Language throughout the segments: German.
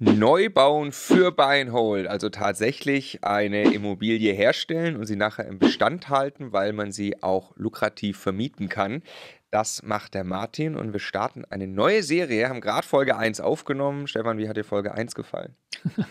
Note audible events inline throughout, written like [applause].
Neubauen für Beinhold, also tatsächlich eine Immobilie herstellen und sie nachher im Bestand halten, weil man sie auch lukrativ vermieten kann. Das macht der Martin und wir starten eine neue Serie, haben gerade Folge 1 aufgenommen. Stefan, wie hat dir Folge 1 gefallen? [laughs]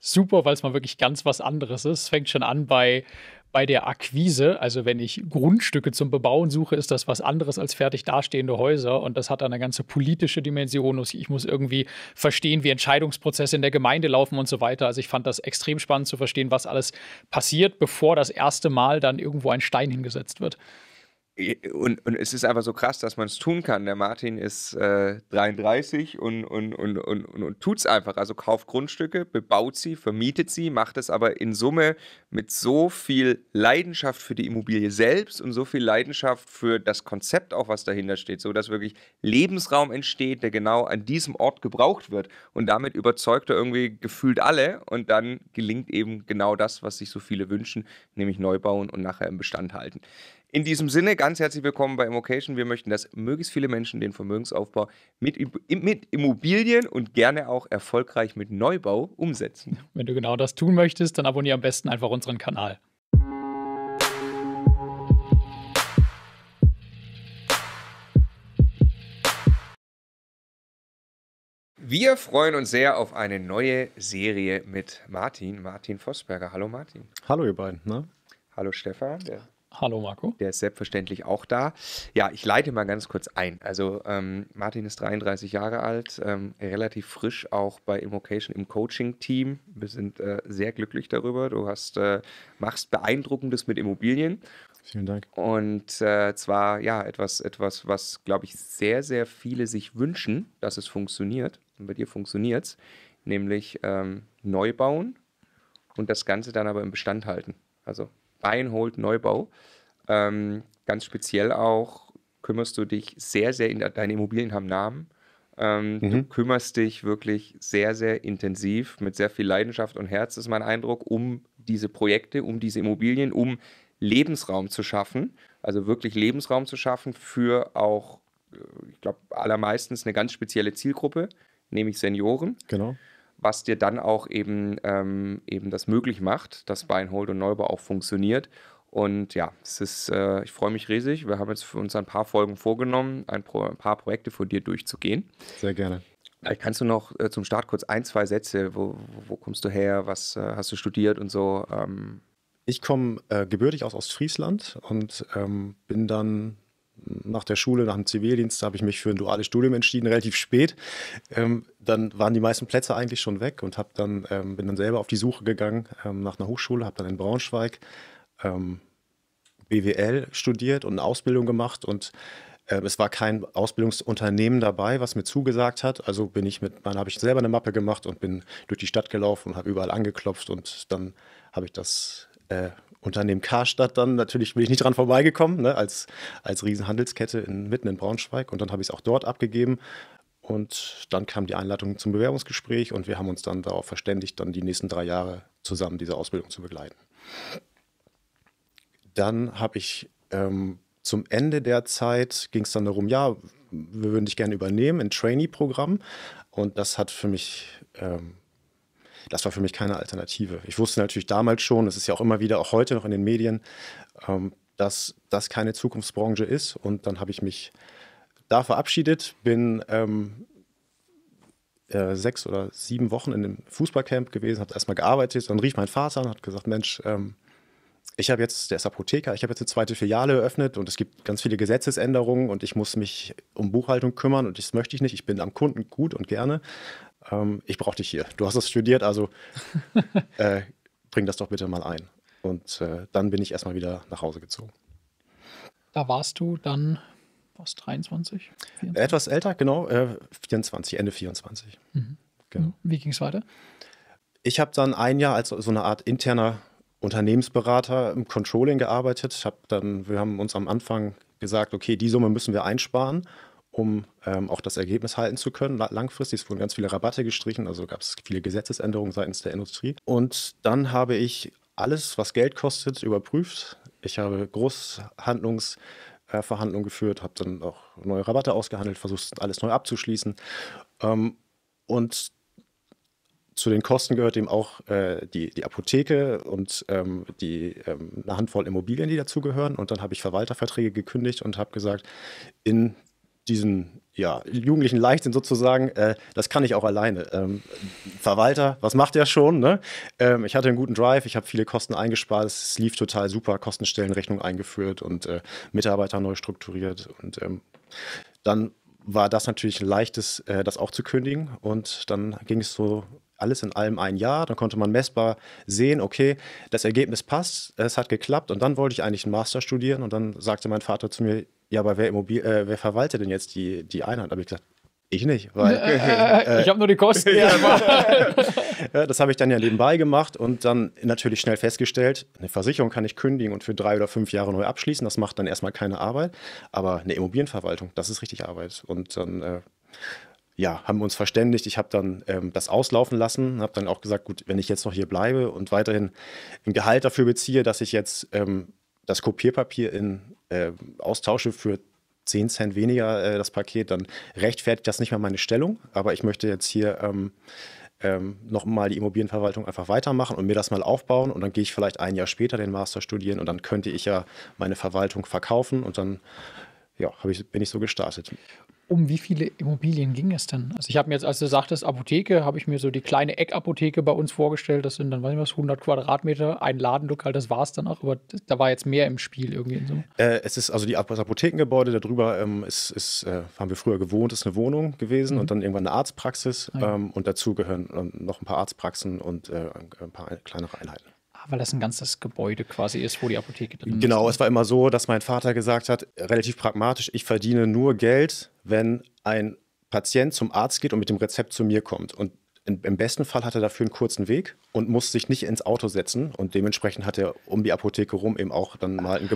Super, weil es mal wirklich ganz was anderes ist. Es fängt schon an bei bei der Akquise, also wenn ich Grundstücke zum Bebauen suche, ist das was anderes als fertig dastehende Häuser. Und das hat dann eine ganze politische Dimension. Ich muss irgendwie verstehen, wie Entscheidungsprozesse in der Gemeinde laufen und so weiter. Also ich fand das extrem spannend zu verstehen, was alles passiert, bevor das erste Mal dann irgendwo ein Stein hingesetzt wird. Äh, und, und es ist einfach so krass, dass man es tun kann. Der Martin ist äh, 33 und, und, und, und, und, und tut es einfach. Also kauft Grundstücke, bebaut sie, vermietet sie, macht es aber in Summe mit so viel Leidenschaft für die Immobilie selbst und so viel Leidenschaft für das Konzept auch, was dahinter steht, sodass wirklich Lebensraum entsteht, der genau an diesem Ort gebraucht wird. Und damit überzeugt er irgendwie gefühlt alle und dann gelingt eben genau das, was sich so viele wünschen, nämlich Neubauen und nachher im Bestand halten. In diesem Sinne, ganz herzlich willkommen bei Immocation. Wir möchten, dass möglichst viele Menschen den Vermögensaufbau mit, mit Immobilien und gerne auch erfolgreich mit Neubau umsetzen. Wenn du genau das tun möchtest, dann abonniere am besten einfach unseren Kanal. Wir freuen uns sehr auf eine neue Serie mit Martin, Martin Vosberger. Hallo Martin. Hallo ihr beiden. Ne? Hallo Stefan, der Hallo Marco. Der ist selbstverständlich auch da. Ja, ich leite mal ganz kurz ein. Also ähm, Martin ist 33 Jahre alt, ähm, relativ frisch auch bei Invocation im Coaching-Team. Wir sind äh, sehr glücklich darüber. Du hast, äh, machst beeindruckendes mit Immobilien. Vielen Dank. Und äh, zwar ja etwas, etwas, was glaube ich sehr, sehr viele sich wünschen, dass es funktioniert. Und bei dir funktioniert es, nämlich ähm, neu bauen und das Ganze dann aber im Bestand halten. Also Beinhold Neubau. Ähm, ganz speziell auch kümmerst du dich sehr, sehr, in, deine Immobilien haben Namen. Ähm, mhm. Du kümmerst dich wirklich sehr, sehr intensiv, mit sehr viel Leidenschaft und Herz, ist mein Eindruck, um diese Projekte, um diese Immobilien, um Lebensraum zu schaffen. Also wirklich Lebensraum zu schaffen für auch, äh, ich glaube, allermeistens eine ganz spezielle Zielgruppe, nämlich Senioren. Genau was dir dann auch eben, ähm, eben das möglich macht, dass mhm. Beinhold und Neubau auch funktioniert. Und ja, es ist, äh, ich freue mich riesig. Wir haben jetzt für uns ein paar Folgen vorgenommen, ein, Pro ein paar Projekte von dir durchzugehen. Sehr gerne. Vielleicht kannst du noch äh, zum Start kurz ein, zwei Sätze, wo, wo kommst du her, was äh, hast du studiert und so? Ähm. Ich komme äh, gebürtig aus Ostfriesland und ähm, bin dann nach der Schule, nach dem Zivildienst, habe ich mich für ein duales Studium entschieden, relativ spät. Ähm, dann waren die meisten Plätze eigentlich schon weg und dann, ähm, bin dann selber auf die Suche gegangen ähm, nach einer Hochschule, habe dann in Braunschweig ähm, BWL studiert und eine Ausbildung gemacht und ähm, es war kein Ausbildungsunternehmen dabei, was mir zugesagt hat. Also bin ich mit, dann habe ich selber eine Mappe gemacht und bin durch die Stadt gelaufen und habe überall angeklopft und dann habe ich das äh, und an dem Karstadt dann, natürlich bin ich nicht dran vorbeigekommen, ne, als, als Riesenhandelskette in, mitten in Braunschweig. Und dann habe ich es auch dort abgegeben. Und dann kam die Einladung zum Bewerbungsgespräch und wir haben uns dann darauf verständigt, dann die nächsten drei Jahre zusammen diese Ausbildung zu begleiten. Dann habe ich ähm, zum Ende der Zeit ging es dann darum, ja, wir würden dich gerne übernehmen, ein Trainee-Programm. Und das hat für mich ähm, das war für mich keine Alternative. Ich wusste natürlich damals schon, das ist ja auch immer wieder, auch heute noch in den Medien, ähm, dass das keine Zukunftsbranche ist. Und dann habe ich mich da verabschiedet, bin ähm, äh, sechs oder sieben Wochen in einem Fußballcamp gewesen, habe erstmal gearbeitet. Dann rief mein Vater und hat gesagt: Mensch, ähm, ich habe jetzt, der ist Apotheker, ich habe jetzt eine zweite Filiale eröffnet und es gibt ganz viele Gesetzesänderungen und ich muss mich um Buchhaltung kümmern und das möchte ich nicht. Ich bin am Kunden gut und gerne, ähm, ich brauche dich hier. Du hast es studiert, also [laughs] äh, bring das doch bitte mal ein. Und äh, dann bin ich erstmal wieder nach Hause gezogen. Da warst du dann was, 23? 24? Etwas älter, genau, äh, 24, Ende 24. Mhm. Genau. Wie ging es weiter? Ich habe dann ein Jahr als so eine Art interner Unternehmensberater im Controlling gearbeitet. Hab dann, wir haben uns am Anfang gesagt, okay, die Summe müssen wir einsparen um ähm, auch das Ergebnis halten zu können. Langfristig es wurden ganz viele Rabatte gestrichen, also gab es viele Gesetzesänderungen seitens der Industrie. Und dann habe ich alles, was Geld kostet, überprüft. Ich habe Großhandlungsverhandlungen äh, geführt, habe dann auch neue Rabatte ausgehandelt, versucht alles neu abzuschließen. Ähm, und zu den Kosten gehört eben auch äh, die, die Apotheke und ähm, die, ähm, eine Handvoll Immobilien, die dazugehören. Und dann habe ich Verwalterverträge gekündigt und habe gesagt, in diesen ja, jugendlichen Leichtsinn sozusagen, äh, das kann ich auch alleine. Ähm, Verwalter, was macht der schon? Ne? Ähm, ich hatte einen guten Drive, ich habe viele Kosten eingespart, es lief total super, Kostenstellenrechnung eingeführt und äh, Mitarbeiter neu strukturiert. Und ähm, dann war das natürlich ein leichtes, äh, das auch zu kündigen. Und dann ging es so alles in allem ein Jahr. Dann konnte man messbar sehen, okay, das Ergebnis passt, es hat geklappt und dann wollte ich eigentlich einen Master studieren und dann sagte mein Vater zu mir, ja, aber wer, Immobil äh, wer verwaltet denn jetzt die, die Einheit? Da habe ich gesagt, ich nicht, weil. [laughs] Äh, äh, ich habe nur die Kosten. [laughs] [laughs] ja, das habe ich dann ja nebenbei gemacht und dann natürlich schnell festgestellt, eine Versicherung kann ich kündigen und für drei oder fünf Jahre neu abschließen. Das macht dann erstmal keine Arbeit. Aber eine Immobilienverwaltung, das ist richtig Arbeit. Und dann äh, ja, haben uns verständigt. Ich habe dann ähm, das auslaufen lassen, habe dann auch gesagt, gut, wenn ich jetzt noch hier bleibe und weiterhin ein Gehalt dafür beziehe, dass ich jetzt ähm, das Kopierpapier in, äh, austausche für 10 Cent weniger äh, das Paket, dann rechtfertigt das nicht mehr meine Stellung. Aber ich möchte jetzt hier ähm, ähm, nochmal die Immobilienverwaltung einfach weitermachen und mir das mal aufbauen. Und dann gehe ich vielleicht ein Jahr später den Master studieren und dann könnte ich ja meine Verwaltung verkaufen und dann ja, ich, bin ich so gestartet um wie viele Immobilien ging es denn? Also ich habe mir jetzt, als du sagtest, Apotheke, habe ich mir so die kleine Eckapotheke bei uns vorgestellt. Das sind dann, weiß ich was, 100 Quadratmeter, ein Ladenlokal, das war es dann auch. Aber da war jetzt mehr im Spiel irgendwie. So. Äh, es ist also die, das Apothekengebäude, darüber ähm, ist, ist äh, haben wir früher gewohnt, ist eine Wohnung gewesen mhm. und dann irgendwann eine Arztpraxis. Ah, ja. ähm, und dazu gehören ähm, noch ein paar Arztpraxen und äh, ein paar kleinere Einheiten weil das ein ganzes Gebäude quasi ist, wo die Apotheke drin ist. Genau, es war immer so, dass mein Vater gesagt hat, relativ pragmatisch, ich verdiene nur Geld, wenn ein Patient zum Arzt geht und mit dem Rezept zu mir kommt. Und im besten Fall hat er dafür einen kurzen Weg und muss sich nicht ins Auto setzen. Und dementsprechend hat er um die Apotheke rum eben auch dann mal ein,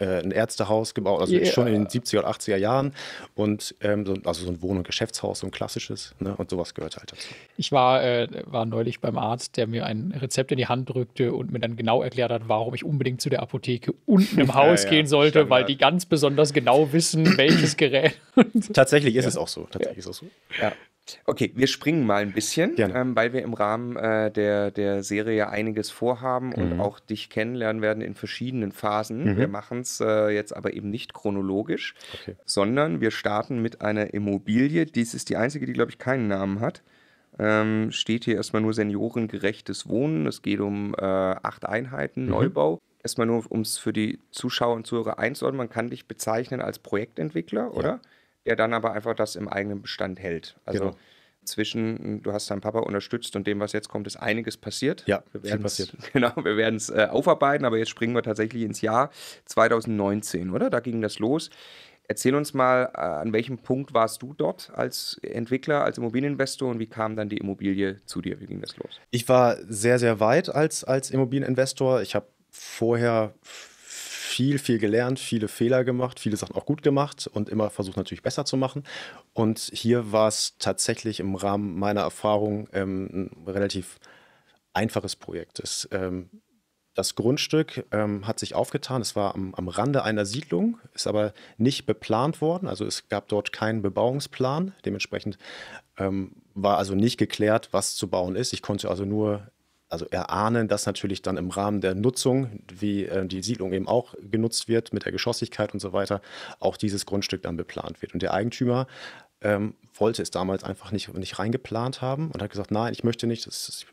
äh, ein Ärztehaus gebaut, also yeah. schon in den 70er und 80er Jahren. Und ähm, so, also so ein Wohn- und Geschäftshaus, so ein klassisches. Ne? Und sowas gehört halt dazu. Ich war, äh, war neulich beim Arzt, der mir ein Rezept in die Hand drückte und mir dann genau erklärt hat, warum ich unbedingt zu der Apotheke unten im [laughs] Haus ja, ja, gehen sollte, Standard. weil die ganz besonders genau wissen, welches [clears throat] Gerät. Tatsächlich ist ja. es auch so. Tatsächlich ist es so. Ja. Okay, wir springen mal ein bisschen, ähm, weil wir im Rahmen äh, der, der Serie einiges vorhaben mhm. und auch dich kennenlernen werden in verschiedenen Phasen. Mhm. Wir machen es äh, jetzt aber eben nicht chronologisch, okay. sondern wir starten mit einer Immobilie. Dies ist die einzige, die, glaube ich, keinen Namen hat. Ähm, steht hier erstmal nur seniorengerechtes Wohnen. Es geht um äh, acht Einheiten, mhm. Neubau erstmal nur, um es für die Zuschauer und Zuhörer einzuordnen, man kann dich bezeichnen als Projektentwickler, oder? Ja der dann aber einfach das im eigenen Bestand hält. Also genau. zwischen, du hast deinen Papa unterstützt und dem, was jetzt kommt, ist einiges passiert. Ja, wir viel passiert. [laughs] Genau, wir werden es äh, aufarbeiten, aber jetzt springen wir tatsächlich ins Jahr 2019, oder? Da ging das los. Erzähl uns mal, äh, an welchem Punkt warst du dort als Entwickler, als Immobilieninvestor und wie kam dann die Immobilie zu dir? Wie ging das los? Ich war sehr, sehr weit als, als Immobilieninvestor. Ich habe vorher viel, viel gelernt, viele Fehler gemacht, viele Sachen auch gut gemacht und immer versucht natürlich besser zu machen. Und hier war es tatsächlich im Rahmen meiner Erfahrung ähm, ein relativ einfaches Projekt. Es, ähm, das Grundstück ähm, hat sich aufgetan. Es war am, am, Rande einer Siedlung, ist aber nicht beplant worden. Also es gab dort keinen Bebauungsplan. Dementsprechend ähm, war also nicht geklärt, was zu bauen ist. Ich konnte also nur also erahnen, dass natürlich dann im Rahmen der Nutzung, wie äh, die Siedlung eben auch genutzt wird, mit der Geschossigkeit und so weiter, auch dieses Grundstück dann beplant wird. Und der Eigentümer ähm, wollte es damals einfach nicht, nicht reingeplant haben und hat gesagt, nein, ich möchte nicht, dass,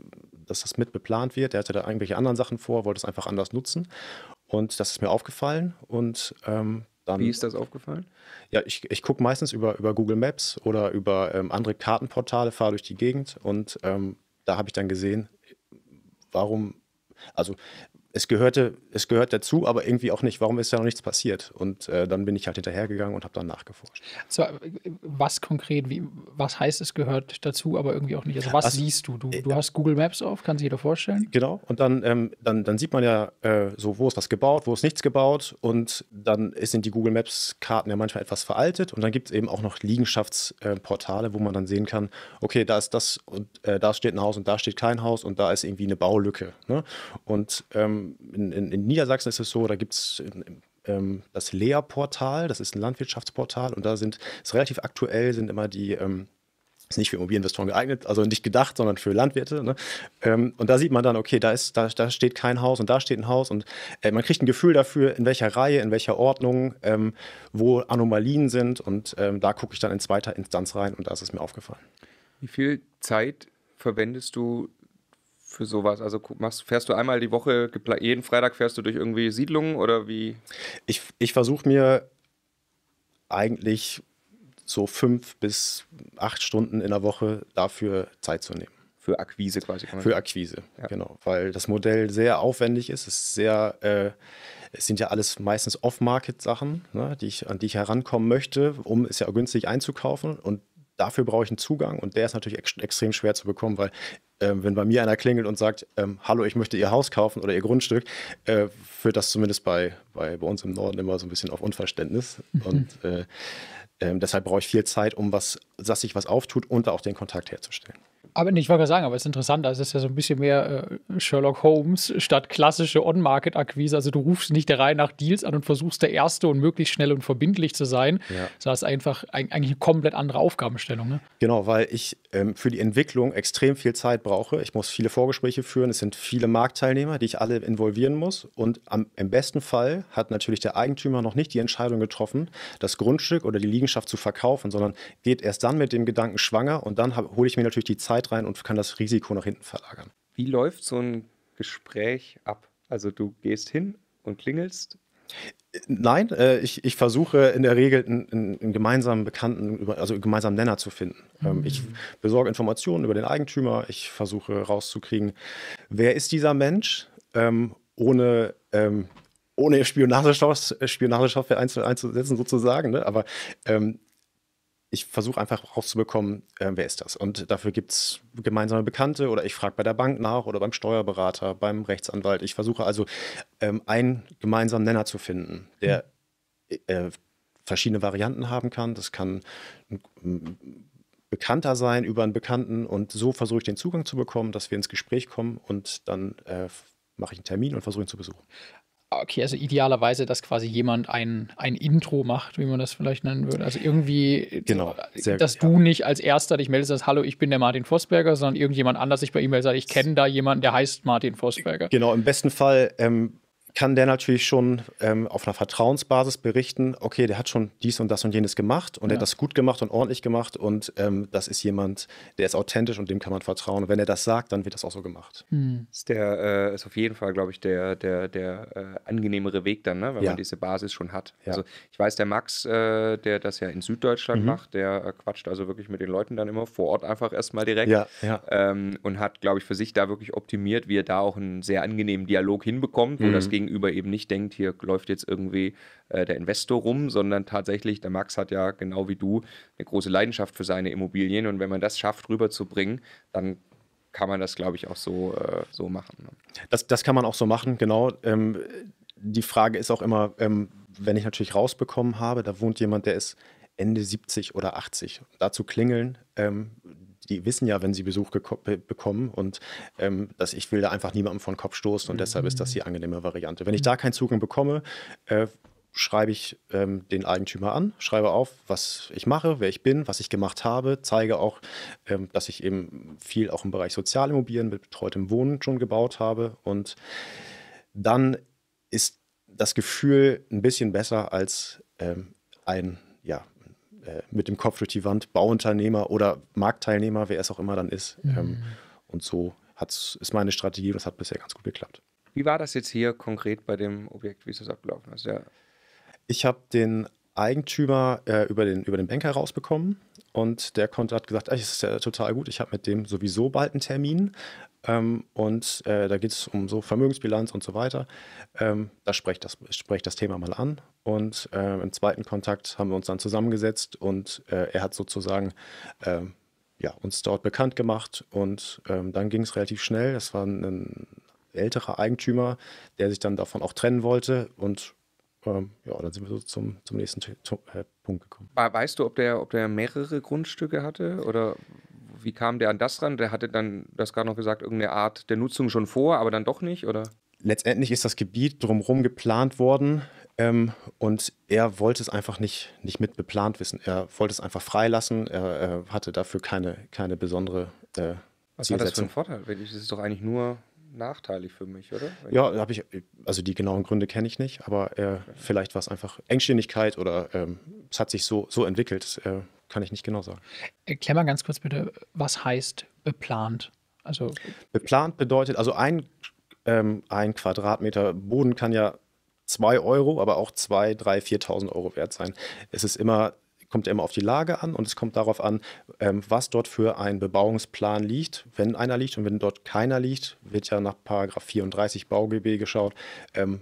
dass das mit beplant wird. Er hatte da irgendwelche anderen Sachen vor, wollte es einfach anders nutzen. Und das ist mir aufgefallen und ähm, dann, Wie ist das aufgefallen? Ja, ich, ich gucke meistens über, über Google Maps oder über ähm, andere Kartenportale, fahre durch die Gegend und ähm, da habe ich dann gesehen, warum, also es gehörte, es gehört dazu, aber irgendwie auch nicht, warum ist da noch nichts passiert? Und äh, dann bin ich halt hinterhergegangen und habe dann nachgeforscht. Also, was konkret, wie, was heißt es gehört dazu, aber irgendwie auch nicht? Also was, was also, siehst du? Du, du äh, hast Google Maps auf, kann sich jeder vorstellen? Genau, und dann, ähm, dann, dann sieht man ja äh, so, wo ist was gebaut, wo ist nichts gebaut und dann sind die Google Maps-Karten ja manchmal etwas veraltet und dann gibt es eben auch noch Liegenschaftsportale, wo man dann sehen kann, okay, da ist das und äh, da steht ein Haus und da steht kein Haus und da ist irgendwie eine Baulücke. Ne? Und ähm, in, in, in, Niedersachsen ist es so, da gibt es ähm, das Lea-Portal, das ist ein Landwirtschaftsportal und da sind, ist relativ aktuell, sind immer die ähm, ist nicht für Immobilieninvestoren geeignet, also nicht gedacht, sondern für Landwirte. Ne? Ähm, und da sieht man dann, okay, da, ist, da, da steht kein Haus und da steht ein Haus und äh, man kriegt ein Gefühl dafür, in welcher Reihe, in welcher Ordnung, ähm, wo Anomalien sind und ähm, da gucke ich dann in zweiter Instanz rein und da ist es mir aufgefallen. Wie viel Zeit verwendest du für sowas? Also machst, fährst du einmal die Woche, jeden Freitag fährst du durch irgendwie Siedlungen oder wie? Ich, ich versuche mir eigentlich so fünf bis acht Stunden in der Woche dafür Zeit zu nehmen. Für Akquise quasi. Für Akquise, ja. genau. Weil das Modell sehr aufwendig ist. Es, ist sehr, äh, es sind ja alles meistens Off-Market-Sachen, ne, die ich, an die ich herankommen möchte, um es ja günstig einzukaufen. Und dafür brauche ich einen Zugang und der ist natürlich ex extrem schwer zu bekommen, weil äh, wenn bei mir einer klingelt und sagt, ähm, hallo, ich möchte Ihr Haus kaufen oder Ihr Grundstück, äh, führt das zumindest bei, bei, bei uns im Norden immer so ein bisschen auf Unverständnis. Mhm. Und äh, ähm, deshalb brauche ich viel Zeit, um was, dass sich was auftut und da auch den Kontakt herzustellen. Aber ich wollte gerade sagen, aber es ist interessant, also es ist ja so ein bisschen mehr äh, Sherlock Holmes statt klassische On-Market-Akquise. Also du rufst nicht der Reihe nach Deals an und versuchst der Erste und möglichst schnell und verbindlich zu sein. Ja. So hast einfach ein, eigentlich eine komplett andere Aufgabenstellung. Ne? Genau, weil ich ähm, für die Entwicklung extrem viel Zeit brauche. Ich muss viele Vorgespräche führen. Es sind viele Marktteilnehmer, die ich alle involvieren muss. Und am, im besten Fall hat natürlich der Eigentümer noch nicht die Entscheidung getroffen, das Grundstück oder die Liegenschaft zu verkaufen, sondern geht erst dann mit dem Gedanken schwanger und dann hole ich mir natürlich die Zeit Zeit rein und kann das Risiko nach hinten verlagern. Wie läuft so ein Gespräch ab? Also du gehst hin und klingelst. Nein, äh, ich, ich versuche in der Regel einen, einen gemeinsamen Bekannten, also einen gemeinsamen Nenner zu finden. Ähm, mhm. ich besorge Informationen über den Eigentümer, ich versuche rauszukriegen, wer ist dieser Mensch, ähm, ohne, ähm, ohne Spionagesoftware einzusetzen sozusagen. Ne? Aber ähm, ich versuche einfach rauszubekommen, äh, wer ist das? Und dafür gibt es gemeinsame Bekannte oder ich frage bei der Bank nach oder beim Steuerberater, beim Rechtsanwalt. Ich versuche also ähm, einen gemeinsamen Nenner zu finden, der äh, verschiedene Varianten haben kann. Das kann ein Bekannter sein über einen Bekannten und so versuche ich den Zugang zu bekommen, dass wir ins Gespräch kommen und dann äh, mache ich einen Termin und versuche ihn zu besuchen. Okay, also idealerweise, dass quasi jemand ein, ein Intro macht, wie man das vielleicht nennen würde. Also irgendwie, genau, sehr, dass ja. du nicht als Erster dich meldest, dass Hallo, ich bin der Martin Vosberger, sondern irgendjemand anders sich bei E-Mail sagt, ich kenne da jemanden, der heißt Martin Vosberger. Genau, im besten Fall ähm, kann der natürlich schon ähm, auf einer Vertrauensbasis berichten, okay, der hat schon dies und das und jenes gemacht und ja. er hat das gut gemacht und ordentlich gemacht und ähm, das ist jemand, der ist authentisch und dem kann man vertrauen. Und wenn er das sagt, dann wird das auch so gemacht. Hm. Ist, der, äh, ist auf jeden Fall, glaube ich, der, der, der äh, angenehmere Weg dann, ne? wenn ja. man diese Basis schon hat. Ja. Also ich weiß, der Max, äh, der das ja in Süddeutschland mhm. macht, der äh, quatscht also wirklich mit den Leuten dann immer vor Ort einfach erstmal direkt ähm, und hat, glaube ich, für sich da wirklich optimiert, wie er da auch einen sehr angenehmen Dialog hinbekommt, wo mhm. das gegen Gegenüber eben nicht denkt, hier läuft jetzt irgendwie äh, der Investor rum, sondern tatsächlich, der Max hat ja genau wie du eine große Leidenschaft für seine Immobilien und wenn man das schafft, rüberzubringen, dann kann man das, glaube ich, auch so, äh, so machen. Ne? Das, das kann man auch so machen, genau. Ähm, die Frage ist auch immer, ähm, wenn ich natürlich rausbekommen habe, da wohnt jemand, der ist Ende 70 oder 80. Dazu klingeln, ähm, die wissen ja, wenn sie Besuch bekommen und ähm, dass ich will da einfach niemandem vor den Kopf stoßen und mhm. deshalb ist das mhm. die angenehme Variante. Wenn ich da keinen Zugang bekomme, äh, schreibe ich ähm, den Eigentümer an, schreibe auf, was ich mache, wer ich bin, was ich gemacht habe, zeige auch, ähm, dass ich eben viel auch im Bereich Sozialimmobilien mit betreutem Wohnen schon gebaut habe. Und dann ist das Gefühl ein bisschen besser als ähm, ein, ja, äh, mit dem Kopf durch die Wand, Bauunternehmer oder Marktteilnehmer, wer es auch immer dann ist. Mhm. Ähm, und so hat's, ist meine Strategie und das hat bisher ganz gut geklappt. Wie war das jetzt hier konkret bei dem Objekt? Wie ist das abgelaufen? Also, ja. Ich habe den Eigentümer äh, über, den, über den Banker rausbekommen und der konnte, hat gesagt, es ist ja total gut, ich habe mit dem sowieso bald einen Termin ähm, und äh, da geht es um so Vermögensbilanz und so weiter. Ähm, da spreche das, sprech das Thema mal an und äh, im zweiten Kontakt haben wir uns dann zusammengesetzt und äh, er hat sozusagen äh, ja, uns dort bekannt gemacht. Und ähm, dann ging es relativ schnell. Das war ein älterer Eigentümer, der sich dann davon auch trennen wollte. Und ähm, ja, dann sind wir so zum, zum nächsten äh, Punkt gekommen. Weißt du, ob der, ob der mehrere Grundstücke hatte oder wie kam der an das ran? Der hatte dann, das gerade noch gesagt, irgendeine Art der Nutzung schon vor, aber dann doch nicht, oder? Letztendlich ist das Gebiet drumherum geplant worden ähm, und er wollte es einfach nicht, nicht mit beplant wissen. Er wollte es einfach freilassen. Er, er hatte dafür keine, keine besondere äh, Was war das für ein Vorteil? Das ist doch eigentlich nur nachteilig für mich, oder? Wenn ja, habe ich, also die genauen Gründe kenne ich nicht, aber äh, okay. vielleicht war es einfach Engstirnigkeit oder ähm, es hat sich so, so entwickelt, äh, kann ich nicht genau sagen. Erklär mal ganz kurz bitte, was heißt beplant? Also beplant bedeutet, also ein, ähm, ein Quadratmeter Boden kann ja 2 Euro, aber auch 2, 3, 4.000 Euro wert sein. Es ist immer kommt immer auf die Lage an und es kommt darauf an, ähm, was dort für ein Bebauungsplan liegt. Wenn einer liegt und wenn dort keiner liegt, wird ja nach Paragraph 34 BauGB geschaut, ähm,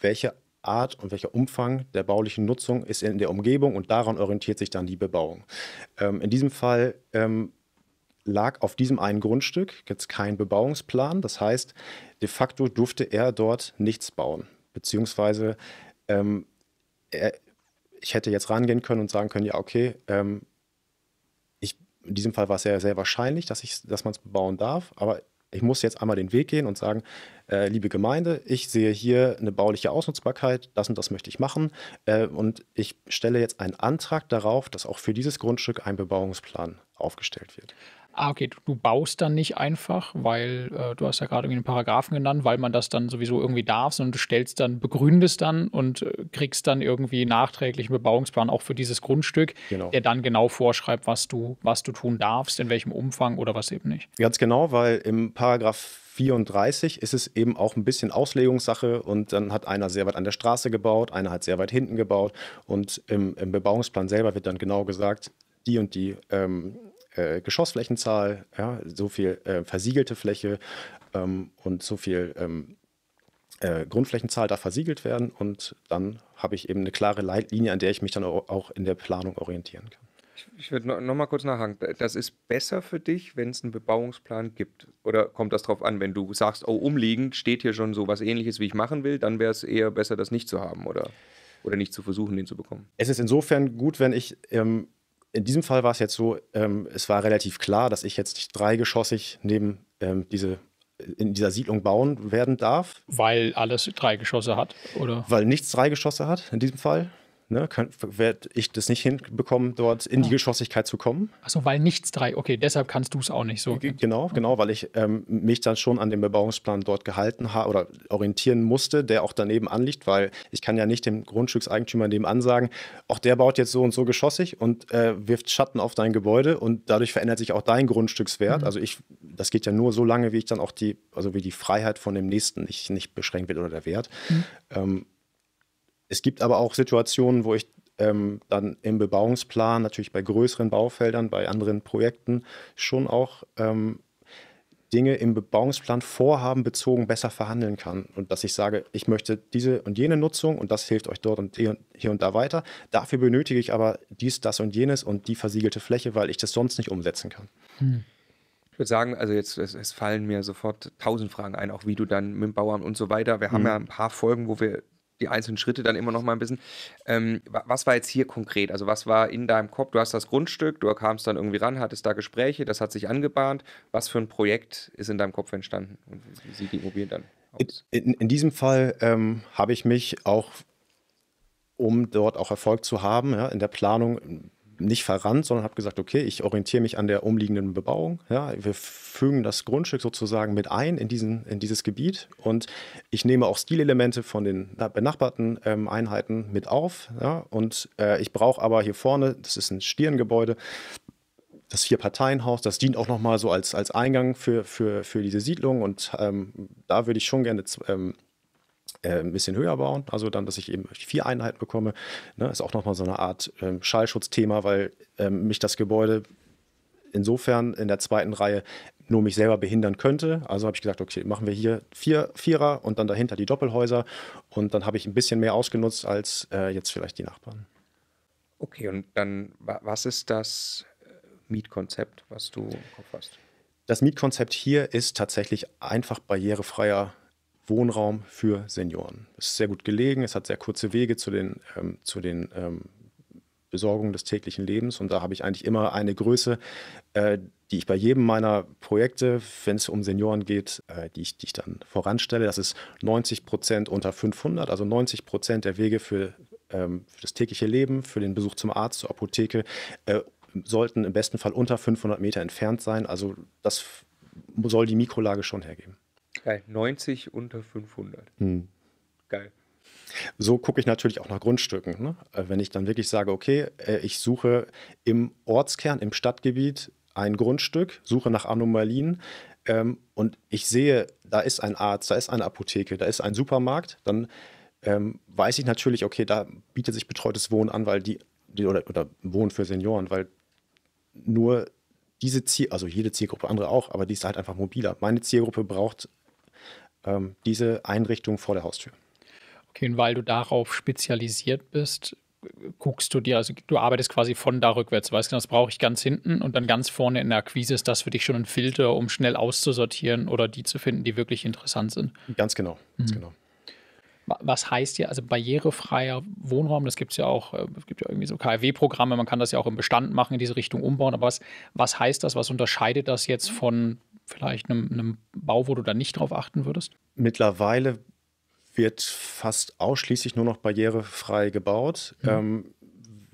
welche Art und welcher Umfang der baulichen Nutzung ist in der Umgebung und daran orientiert sich dann die Bebauung. Ähm, in diesem Fall lag auf diesem einen Grundstück jetzt kein Bebauungsplan, das heißt, de facto durfte er dort nichts bauen beziehungsweise ähm, er, ich hätte jetzt rangehen können und sagen können, ja, okay, ähm, ich, in diesem Fall war es sehr, sehr wahrscheinlich, dass, dass man es bauen darf, aber ich muss jetzt einmal den Weg gehen und sagen, äh, liebe Gemeinde, ich sehe hier eine bauliche Ausnutzbarkeit, das und das möchte ich machen äh, und ich stelle jetzt einen Antrag darauf, dass auch für dieses Grundstück ein Bebauungsplan aufgestellt wird. Ah, okay, du, baust dann nicht einfach, weil äh, du hast ja gerade irgendwie einen Paragraphen genannt, weil man das dann sowieso irgendwie darf, sondern du stellst dann, begründest dann und äh, kriegst dann irgendwie nachträglichen Bebauungsplan auch für dieses Grundstück, genau. der dann genau vorschreibt, was du, was du tun darfst, in welchem Umfang oder was eben nicht. Ganz genau, weil im Paragraph 34 ist es eben auch ein bisschen Auslegungssache und dann hat einer sehr weit an der Straße gebaut, einer hat sehr weit hinten gebaut und im, im Bebauungsplan selber wird dann genau gesagt, die und die ähm, äh, Geschossflächenzahl, ja, so viel äh, versiegelte Fläche ähm, und so viel ähm, äh, Grundflächenzahl darf versiegelt werden und dann habe ich eben eine klare Leitlinie, an der ich mich dann auch in der Planung orientieren kann. Ich, ich würde noch, noch mal kurz nachhaken. Das ist besser für dich, wenn es einen Bebauungsplan gibt? Oder kommt das darauf an, wenn du sagst, oh, umliegend steht hier schon so was ähnliches, wie ich machen will, dann wäre es eher besser, das nicht zu haben, oder? Oder nicht zu versuchen, den zu bekommen? Es ist insofern gut, wenn ich ähm, in diesem Fall war es jetzt so, ähm, es war relativ klar, dass ich jetzt nicht dreigeschossig neben ähm, diese äh, in dieser Siedlung bauen werden darf. Weil alles drei Geschosse hat, oder? Weil nichts drei Geschosse hat in diesem Fall ne, werde ich das nicht hinbekommen, dort in ja. die Geschossigkeit zu kommen. Achso, weil nichts drei, okay, deshalb kannst du es auch nicht so. Genau, okay. genau, weil ich ähm, mich dann schon an dem Bebauungsplan dort gehalten habe oder orientieren musste, der auch daneben anliegt, weil ich kann ja nicht dem Grundstückseigentümer nebenan sagen, auch der baut jetzt so und so geschossig und äh, wirft Schatten auf dein Gebäude und dadurch verändert sich auch dein Grundstückswert. Mhm. Also ich, das geht ja nur so lange, wie ich dann auch die, also wie die Freiheit von dem Nächsten nicht, nicht beschränkt wird oder der Wert. Mhm. Ähm, es gibt aber auch Situationen, wo ich ähm, dann im Bebauungsplan, natürlich bei größeren Baufeldern, bei anderen Projekten, schon auch ähm, Dinge im Bebauungsplan Vorhaben bezogen besser verhandeln kann. Und dass ich sage, ich möchte diese und jene Nutzung und das hilft euch dort und hier und da weiter. Dafür benötige ich aber dies, das und jenes und die versiegelte Fläche, weil ich das sonst nicht umsetzen kann. Hm. Ich würde sagen, also jetzt es, es, fallen mir sofort tausend Fragen ein, auch wie du dann mit dem Bauern und so weiter. Wir haben hm. ja ein paar Folgen, wo wir die einzelnen Schritte dann immer noch mal ein bisschen. Ähm, was war jetzt hier konkret? Also was war in deinem Kopf? Du hast das Grundstück, du kamst dann irgendwie ran, hattest da Gespräche, das hat sich angebahnt. Was für ein Projekt ist in deinem Kopf entstanden und wie sieht die Immobilie dann aus? In, in, in diesem Fall ähm, habe ich mich auch um dort auch Erfolg zu haben, ja, in der Planung nicht verrannt, sondern habe gesagt, okay, ich orientiere mich an der umliegenden Bebauung. Ja, wir fügen das Grundstück sozusagen mit ein in, diesen, in dieses Gebiet und ich nehme auch Stilelemente von den benachbarten ähm, Einheiten mit auf. Ja, und äh, ich brauche aber hier vorne, das ist ein Stirngebäude, das Vier-Parteien-Haus, das dient auch nochmal so als, als Eingang für, für, für diese Siedlung und ähm, da würde ich schon gerne ähm, äh, ein bisschen höher bauen. Also dann, dass ich eben vier Einheiten bekomme. Ne, ist auch nochmal so eine Art ähm, Schallschutzthema, weil ähm, mich das Gebäude insofern in der zweiten Reihe nur mich selber behindern könnte. Also habe ich gesagt, okay, machen wir hier vier Vierer und dann dahinter die Doppelhäuser. Und dann habe ich ein bisschen mehr ausgenutzt als äh, jetzt vielleicht die Nachbarn. Okay, und dann, was ist das äh, Mietkonzept, was du im Kopf hast? Das Mietkonzept hier ist tatsächlich einfach barrierefreier Wohnraum für Senioren. Es ist sehr gut gelegen, es hat sehr kurze Wege zu den, ähm, zu den ähm, Besorgung des täglichen Lebens. Und da habe ich eigentlich immer eine Größe, äh, die ich bei jedem meiner Projekte, wenn es um Senioren geht, äh, die, ich, die ich dann voranstelle. Das ist 90 Prozent unter 500, also 90 Prozent der Wege für, ähm, für, das tägliche Leben, für den Besuch zum Arzt, zur Apotheke, äh, sollten im besten Fall unter 500 Meter entfernt sein. Also das soll die Mikrolage schon hergeben. Geil. 90 unter 500. Hm. Geil. So gucke ich natürlich auch nach Grundstücken. Ne? Also wenn ich dann wirklich sage, okay, äh, ich suche im Ortskern, im Stadtgebiet ein Grundstück, suche nach Anomalien ähm, und ich sehe, da ist ein Arzt, da ist eine Apotheke, da ist ein Supermarkt, dann ähm, weiß ich natürlich, okay, da bietet sich betreutes Wohnen an, weil die, die oder, oder Wohnen für Senioren, weil nur diese Zielgruppe, also jede Zielgruppe, andere auch, aber die ist halt einfach mobiler. Meine Zielgruppe braucht ähm, diese Einrichtung vor der Haustür. Okay, und weil du darauf spezialisiert bist, guckst du dir, also du arbeitest quasi von da rückwärts, weißt du, das brauche ich ganz hinten und dann ganz vorne in der Akquise ist das für dich schon ein Filter, um schnell auszusortieren oder die zu finden, die wirklich interessant sind. Ganz genau, ganz mhm. genau. Was heißt hier, also barrierefreier Wohnraum, das gibt es ja auch, äh, es gibt ja irgendwie so KfW-Programme, man kann das ja auch im Bestand machen, in diese Richtung umbauen, aber was, was heißt das, was unterscheidet das jetzt von vielleicht einem, einem Bau, wo du da nicht drauf achten würdest? Mittlerweile wird fast ausschließlich nur noch barrierefrei gebaut. Mhm. Ähm,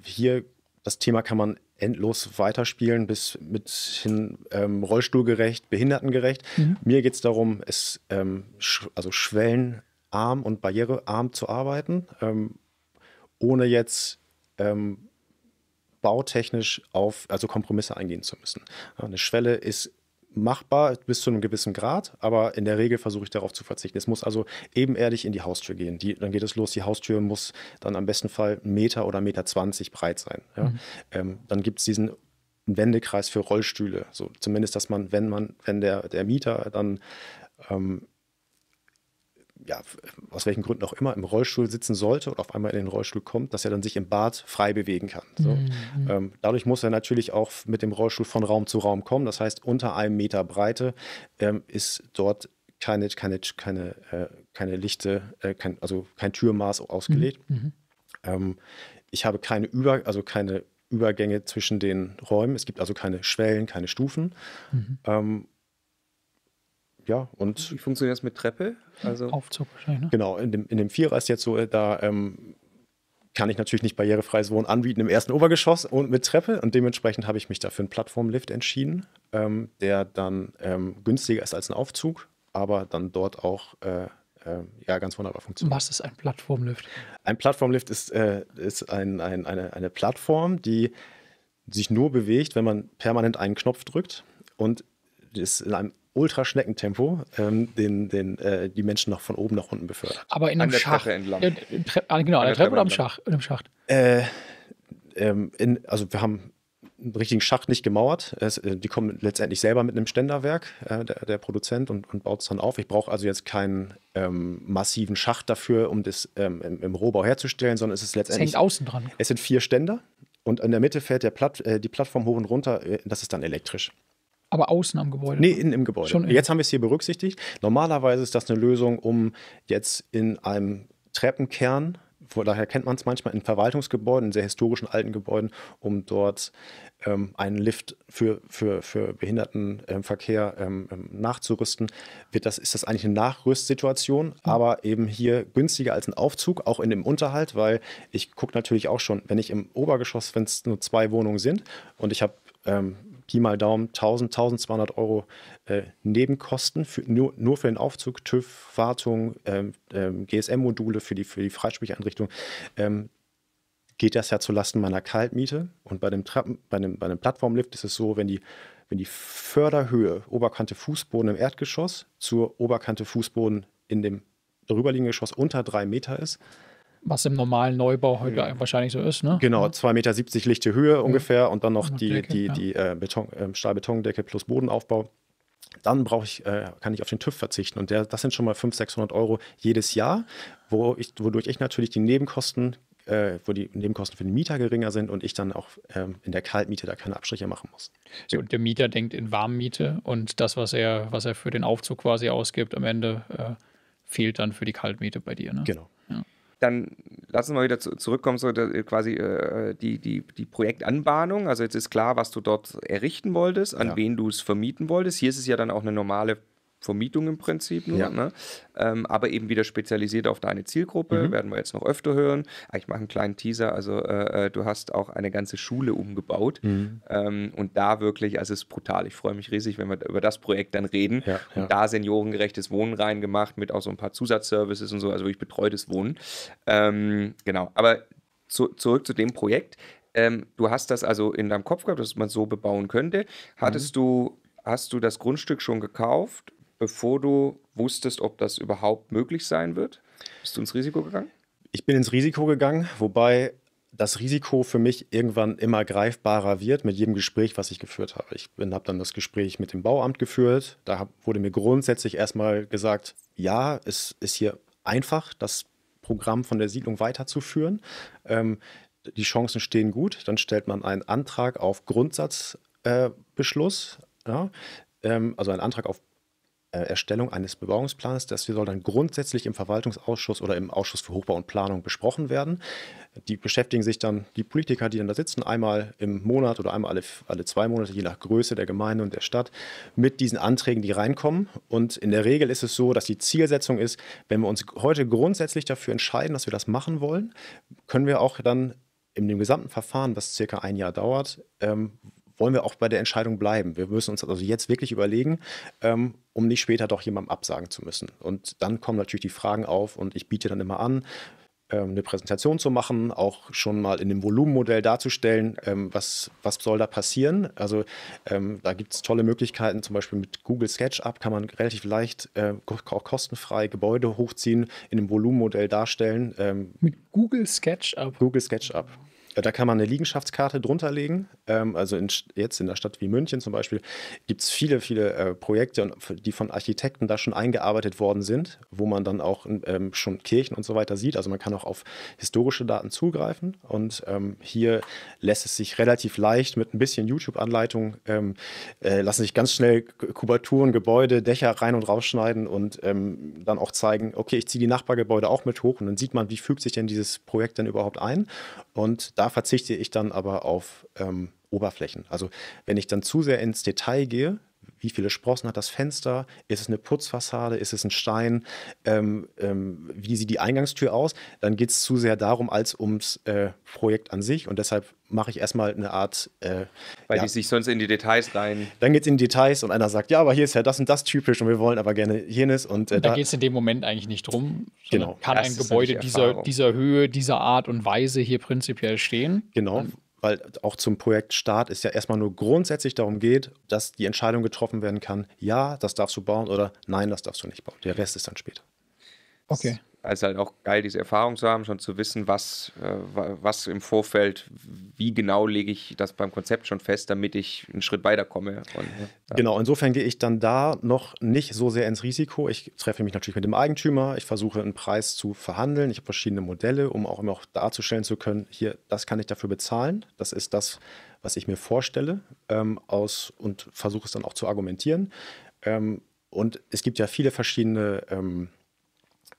hier, das Thema kann man endlos weiterspielen bis mit hin ähm, rollstuhlgerecht, behindertengerecht. Mhm. Mir geht es darum, es ähm, sch also schwellenarm und barrierearm zu arbeiten, ähm, ohne jetzt ähm, bautechnisch auf, also Kompromisse eingehen zu müssen. Eine Schwelle ist machbar bis zu einem gewissen Grad, aber in der Regel versuche ich darauf zu verzichten. Es muss also ebenerdig in die Haustür gehen. Die, dann geht es los, die Haustür muss dann am besten Fall Meter oder Meter 20 breit sein. Ja? Mhm. Ähm, dann gibt es diesen Wendekreis für Rollstühle. So, zumindest, dass man, wenn man, wenn der, der Mieter dann ähm, ja, aus welchen Gründen auch immer im Rollstuhl sitzen sollte und auf einmal in den Rollstuhl kommt, dass er dann sich im Bad frei bewegen kann. So. Mhm. Ähm, dadurch muss er natürlich auch mit dem Rollstuhl von Raum zu Raum kommen. Das heißt, unter einem Meter Breite ähm, ist dort keine, keine, keine, äh, keine Lichte, äh, kein, also kein Türmaß ausgelegt. Mhm. mhm. Ähm, ich habe keine Über, also keine Übergänge zwischen den Räumen. Es gibt also keine Schwellen, keine Stufen. Mhm. Ähm, ja, und. Wie funktioniert das mit Treppe? Also Aufzug wahrscheinlich. Ne? Genau, in dem, in dem Vierer ist jetzt so, äh, da ähm, kann ich natürlich nicht barrierefreies Wohnen anbieten im ersten Obergeschoss und mit Treppe. Und dementsprechend habe ich mich dafür einen Plattformlift entschieden, ähm, der dann ähm, günstiger ist als ein Aufzug, aber dann dort auch. Äh, äh ja, ganz wunderbar funktioniert. Was ist ein Plattformlift? Ein Plattformlift ist, äh, ist ein, ein, eine, eine Plattform, die sich nur bewegt, wenn man permanent einen Knopf drückt und ist in einem Ultraschneckentempo ähm, den, den, äh, die Menschen noch von oben nach unten befördert. Aber in einem Schacht. entlang. Äh, in, in, Tre ah, genau, an der, Treppe, Treppe, oder am Schacht? Schacht. Äh, ähm, in, also wir haben einen richtigen Schacht nicht gemauert. Es, äh, die kommen letztendlich selber mit einem Ständerwerk, äh, der, der, Produzent, und, und baut es dann auf. Ich brauche also jetzt keinen ähm, massiven Schacht dafür, um das ähm, im, im, Rohbau herzustellen, sondern es ist letztendlich. Es hängt außen dran. Es sind vier Ständer und in der Mitte fährt der Platt, äh, die Plattform hoch und runter. das ist dann elektrisch. Aber außen am Gebäude? Nee, ne? innen im Gebäude. Schon jetzt haben wir es hier berücksichtigt. Normalerweise ist das eine Lösung, um jetzt in einem Treppenkern, daher kennt man es manchmal, in Verwaltungsgebäuden, in sehr historischen alten Gebäuden, um dort ähm, einen Lift für, für, für Behindertenverkehr ähm, ähm, ähm, nachzurüsten, wird das, ist das eigentlich eine Nachrüstsituation, mhm. aber eben hier günstiger als ein Aufzug, auch in dem Unterhalt, weil ich gucke natürlich auch schon, wenn ich im Obergeschoss, wenn es nur zwei Wohnungen sind und ich habe ähm, Pi mal Daumen 1000, 1200 Euro äh, Nebenkosten für, nur, nur für den Aufzug, TÜV, Wartung, ähm, ähm, GSM-Module für die, für die Freisprecheinrichtung. Ähm, geht das ja zulasten meiner Kaltmiete. Und bei dem, Trappen, bei dem, bei dem Plattformlift ist es so, wenn die, wenn die Förderhöhe Oberkante Fußboden im Erdgeschoss zur Oberkante Fußboden in dem darüberliegenden Geschoss unter drei Meter ist, was im normalen Neubau heute ja. wahrscheinlich so ist. Ne? Genau, 2,70 Meter lichte Höhe ja. ungefähr und dann noch und die, Decke, die, ja. die äh, Beton, äh, Stahlbetondecke plus Bodenaufbau. Dann brauche ich, äh, kann ich auf den TÜV verzichten und der, das sind schon mal 500, 600 Euro jedes Jahr, wo ich, wodurch ich natürlich die Nebenkosten, äh, wo die Nebenkosten für den Mieter geringer sind und ich dann auch ähm, in der Kaltmiete da keine Abstriche machen muss. So, und der Mieter denkt in Warmmiete und das, was er, was er für den Aufzug quasi ausgibt, am Ende äh, fehlt dann für die Kaltmiete bei dir. Ne? Genau. Dann lass uns mal wieder zu, zurückkommen, so äh, quasi äh, äh, die, die, die Projektanbahnung. Also jetzt ist klar, was du dort errichten wolltest, an ja. wen du es vermieten wolltest. Hier ist es ja dann auch eine normale Vermietung im Prinzip nur, ja. ne? ähm, aber eben wieder spezialisiert auf deine Zielgruppe, mhm. werden wir jetzt noch öfter hören. Ah, ich mache einen kleinen Teaser, also äh, äh, du hast auch eine ganze Schule umgebaut mhm. ähm, und da wirklich, also es ist brutal, ich freue mich riesig, wenn wir über das Projekt dann reden ja, ja. und da seniorengerechtes Wohnen reingemacht mit auch so ein paar Zusatzservices und so, also wirklich betreutes Wohnen. Ähm, genau, aber zu, zurück zu dem Projekt. Ähm, du hast das also in deinem Kopf gehabt, dass man so bebauen könnte. Hattest mhm. du Hast du das Grundstück schon gekauft? bevor du wusstest, ob das überhaupt möglich sein wird? Bist du ins Risiko gegangen? Ich bin ins Risiko gegangen, wobei das Risiko für mich irgendwann immer greifbarer wird mit jedem Gespräch, was ich geführt habe. Ich habe dann das Gespräch mit dem Bauamt geführt. Da wurde mir grundsätzlich erstmal gesagt, ja, es ist hier einfach, das Programm von der Siedlung weiterzuführen. Ähm, die Chancen stehen gut. Dann stellt man einen Antrag auf Grundsatzbeschluss, äh, ja, ähm, also einen Antrag auf äh, Erstellung eines Bebauungsplans. Das soll dann grundsätzlich im Verwaltungsausschuss oder im Ausschuss für Hochbau und Planung besprochen werden. Die beschäftigen sich dann, die Politiker, die dann da sitzen, einmal im Monat oder einmal alle, alle zwei Monate, je nach Größe der Gemeinde und der Stadt, mit diesen Anträgen, die reinkommen. Und in der Regel ist es so, dass die Zielsetzung ist, wenn wir uns heute grundsätzlich dafür entscheiden, dass wir das machen wollen, können wir auch dann in dem gesamten Verfahren, was circa ein Jahr dauert, ähm, wollen wir auch bei der Entscheidung bleiben. Wir müssen uns also jetzt wirklich überlegen, ähm, um nicht später doch jemandem absagen zu müssen. Und dann kommen natürlich die Fragen auf und ich biete dann immer an, ähm, eine Präsentation zu machen, auch schon mal in dem Volumenmodell darzustellen, ähm, was, was soll da passieren. Also ähm, da gibt es tolle Möglichkeiten, zum Beispiel mit Google SketchUp kann man relativ leicht äh, auch kostenfrei Gebäude hochziehen, in dem Volumenmodell darstellen. Ähm. mit Google SketchUp? Google SketchUp. Äh, da kann man eine Liegenschaftskarte drunter legen. Ähm, also in, jetzt in der Stadt wie München zum Beispiel gibt es viele, viele äh, Projekte, die von Architekten da schon eingearbeitet worden sind, wo man dann auch ähm, schon Kirchen und so weiter sieht. Also man kann auch auf historische Daten zugreifen. Und ähm, hier lässt es sich relativ leicht mit ein bisschen YouTube-Anleitung, äh, lassen sich ganz schnell Kubaturen, Gebäude, Dächer rein und rausschneiden und dann auch zeigen, okay, ich ziehe die Nachbargebäude auch mit hoch und dann sieht man, wie fügt sich denn dieses Projekt denn überhaupt ein. Und da verzichte ich dann aber auf ähm, Oberflächen. Also wenn ich dann zu sehr ins Detail gehe, wie viele Sprossen hat das Fenster, ist es eine Putzfassade, ist es ein Stein, ähm, ähm, wie sieht die Eingangstür aus, dann geht es zu sehr darum als ums äh, Projekt an sich und deshalb mache ich erstmal eine Art. Äh, Weil ja, die sich sonst in die Details rein. Dann geht es in die Details und einer sagt, ja, aber hier ist ja das und das typisch und wir wollen aber gerne jenes. Und, äh, und da, da geht es in dem Moment eigentlich nicht drum. Genau. Kann das ein Gebäude dieser, dieser Höhe, dieser Art und Weise hier prinzipiell stehen? Genau. Dann weil auch zum Projektstart ist ja erstmal nur grundsätzlich darum geht, dass die Entscheidung getroffen werden kann, ja, das darfst du bauen oder nein, das darfst du nicht bauen. Der Rest ist dann später. Okay also halt auch geil, diese Erfahrung zu haben, schon zu wissen, was, äh, was im Vorfeld, wie genau lege ich das beim Konzept schon fest, damit ich einen Schritt weiterkomme. Und, ja. Genau, insofern gehe ich dann da noch nicht so sehr ins Risiko. Ich treffe mich natürlich mit dem Eigentümer, ich versuche einen Preis zu verhandeln, ich habe verschiedene Modelle, um auch immer auch darzustellen zu können, hier, das kann ich dafür bezahlen, das ist das, was ich mir vorstelle ähm, aus, und versuche es dann auch zu argumentieren. Ähm, und es gibt ja viele verschiedene... Ähm,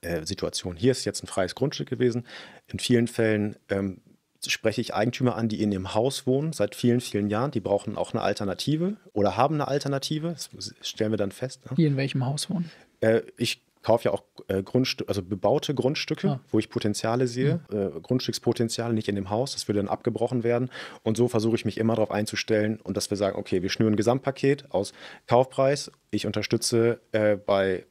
äh, Situation. Hier ist jetzt ein freies Grundstück gewesen. In vielen Fällen ähm, spreche ich Eigentümer an, die in dem Haus wohnen seit vielen, vielen Jahren. Die brauchen auch eine Alternative oder haben eine Alternative. Das stellen wir dann fest. Ne? Die in welchem Haus wohnen? Äh, ich kaufe ja auch äh, Grundstücke, also bebaute Grundstücke, ah. wo ich Potenziale sehe, mhm. äh, Grundstückspotenziale nicht in dem Haus, das würde dann abgebrochen werden. Und so versuche ich mich immer darauf einzustellen und dass wir sagen, okay, wir schnüren ein Gesamtpaket aus Kaufpreis. Ich unterstütze äh, bei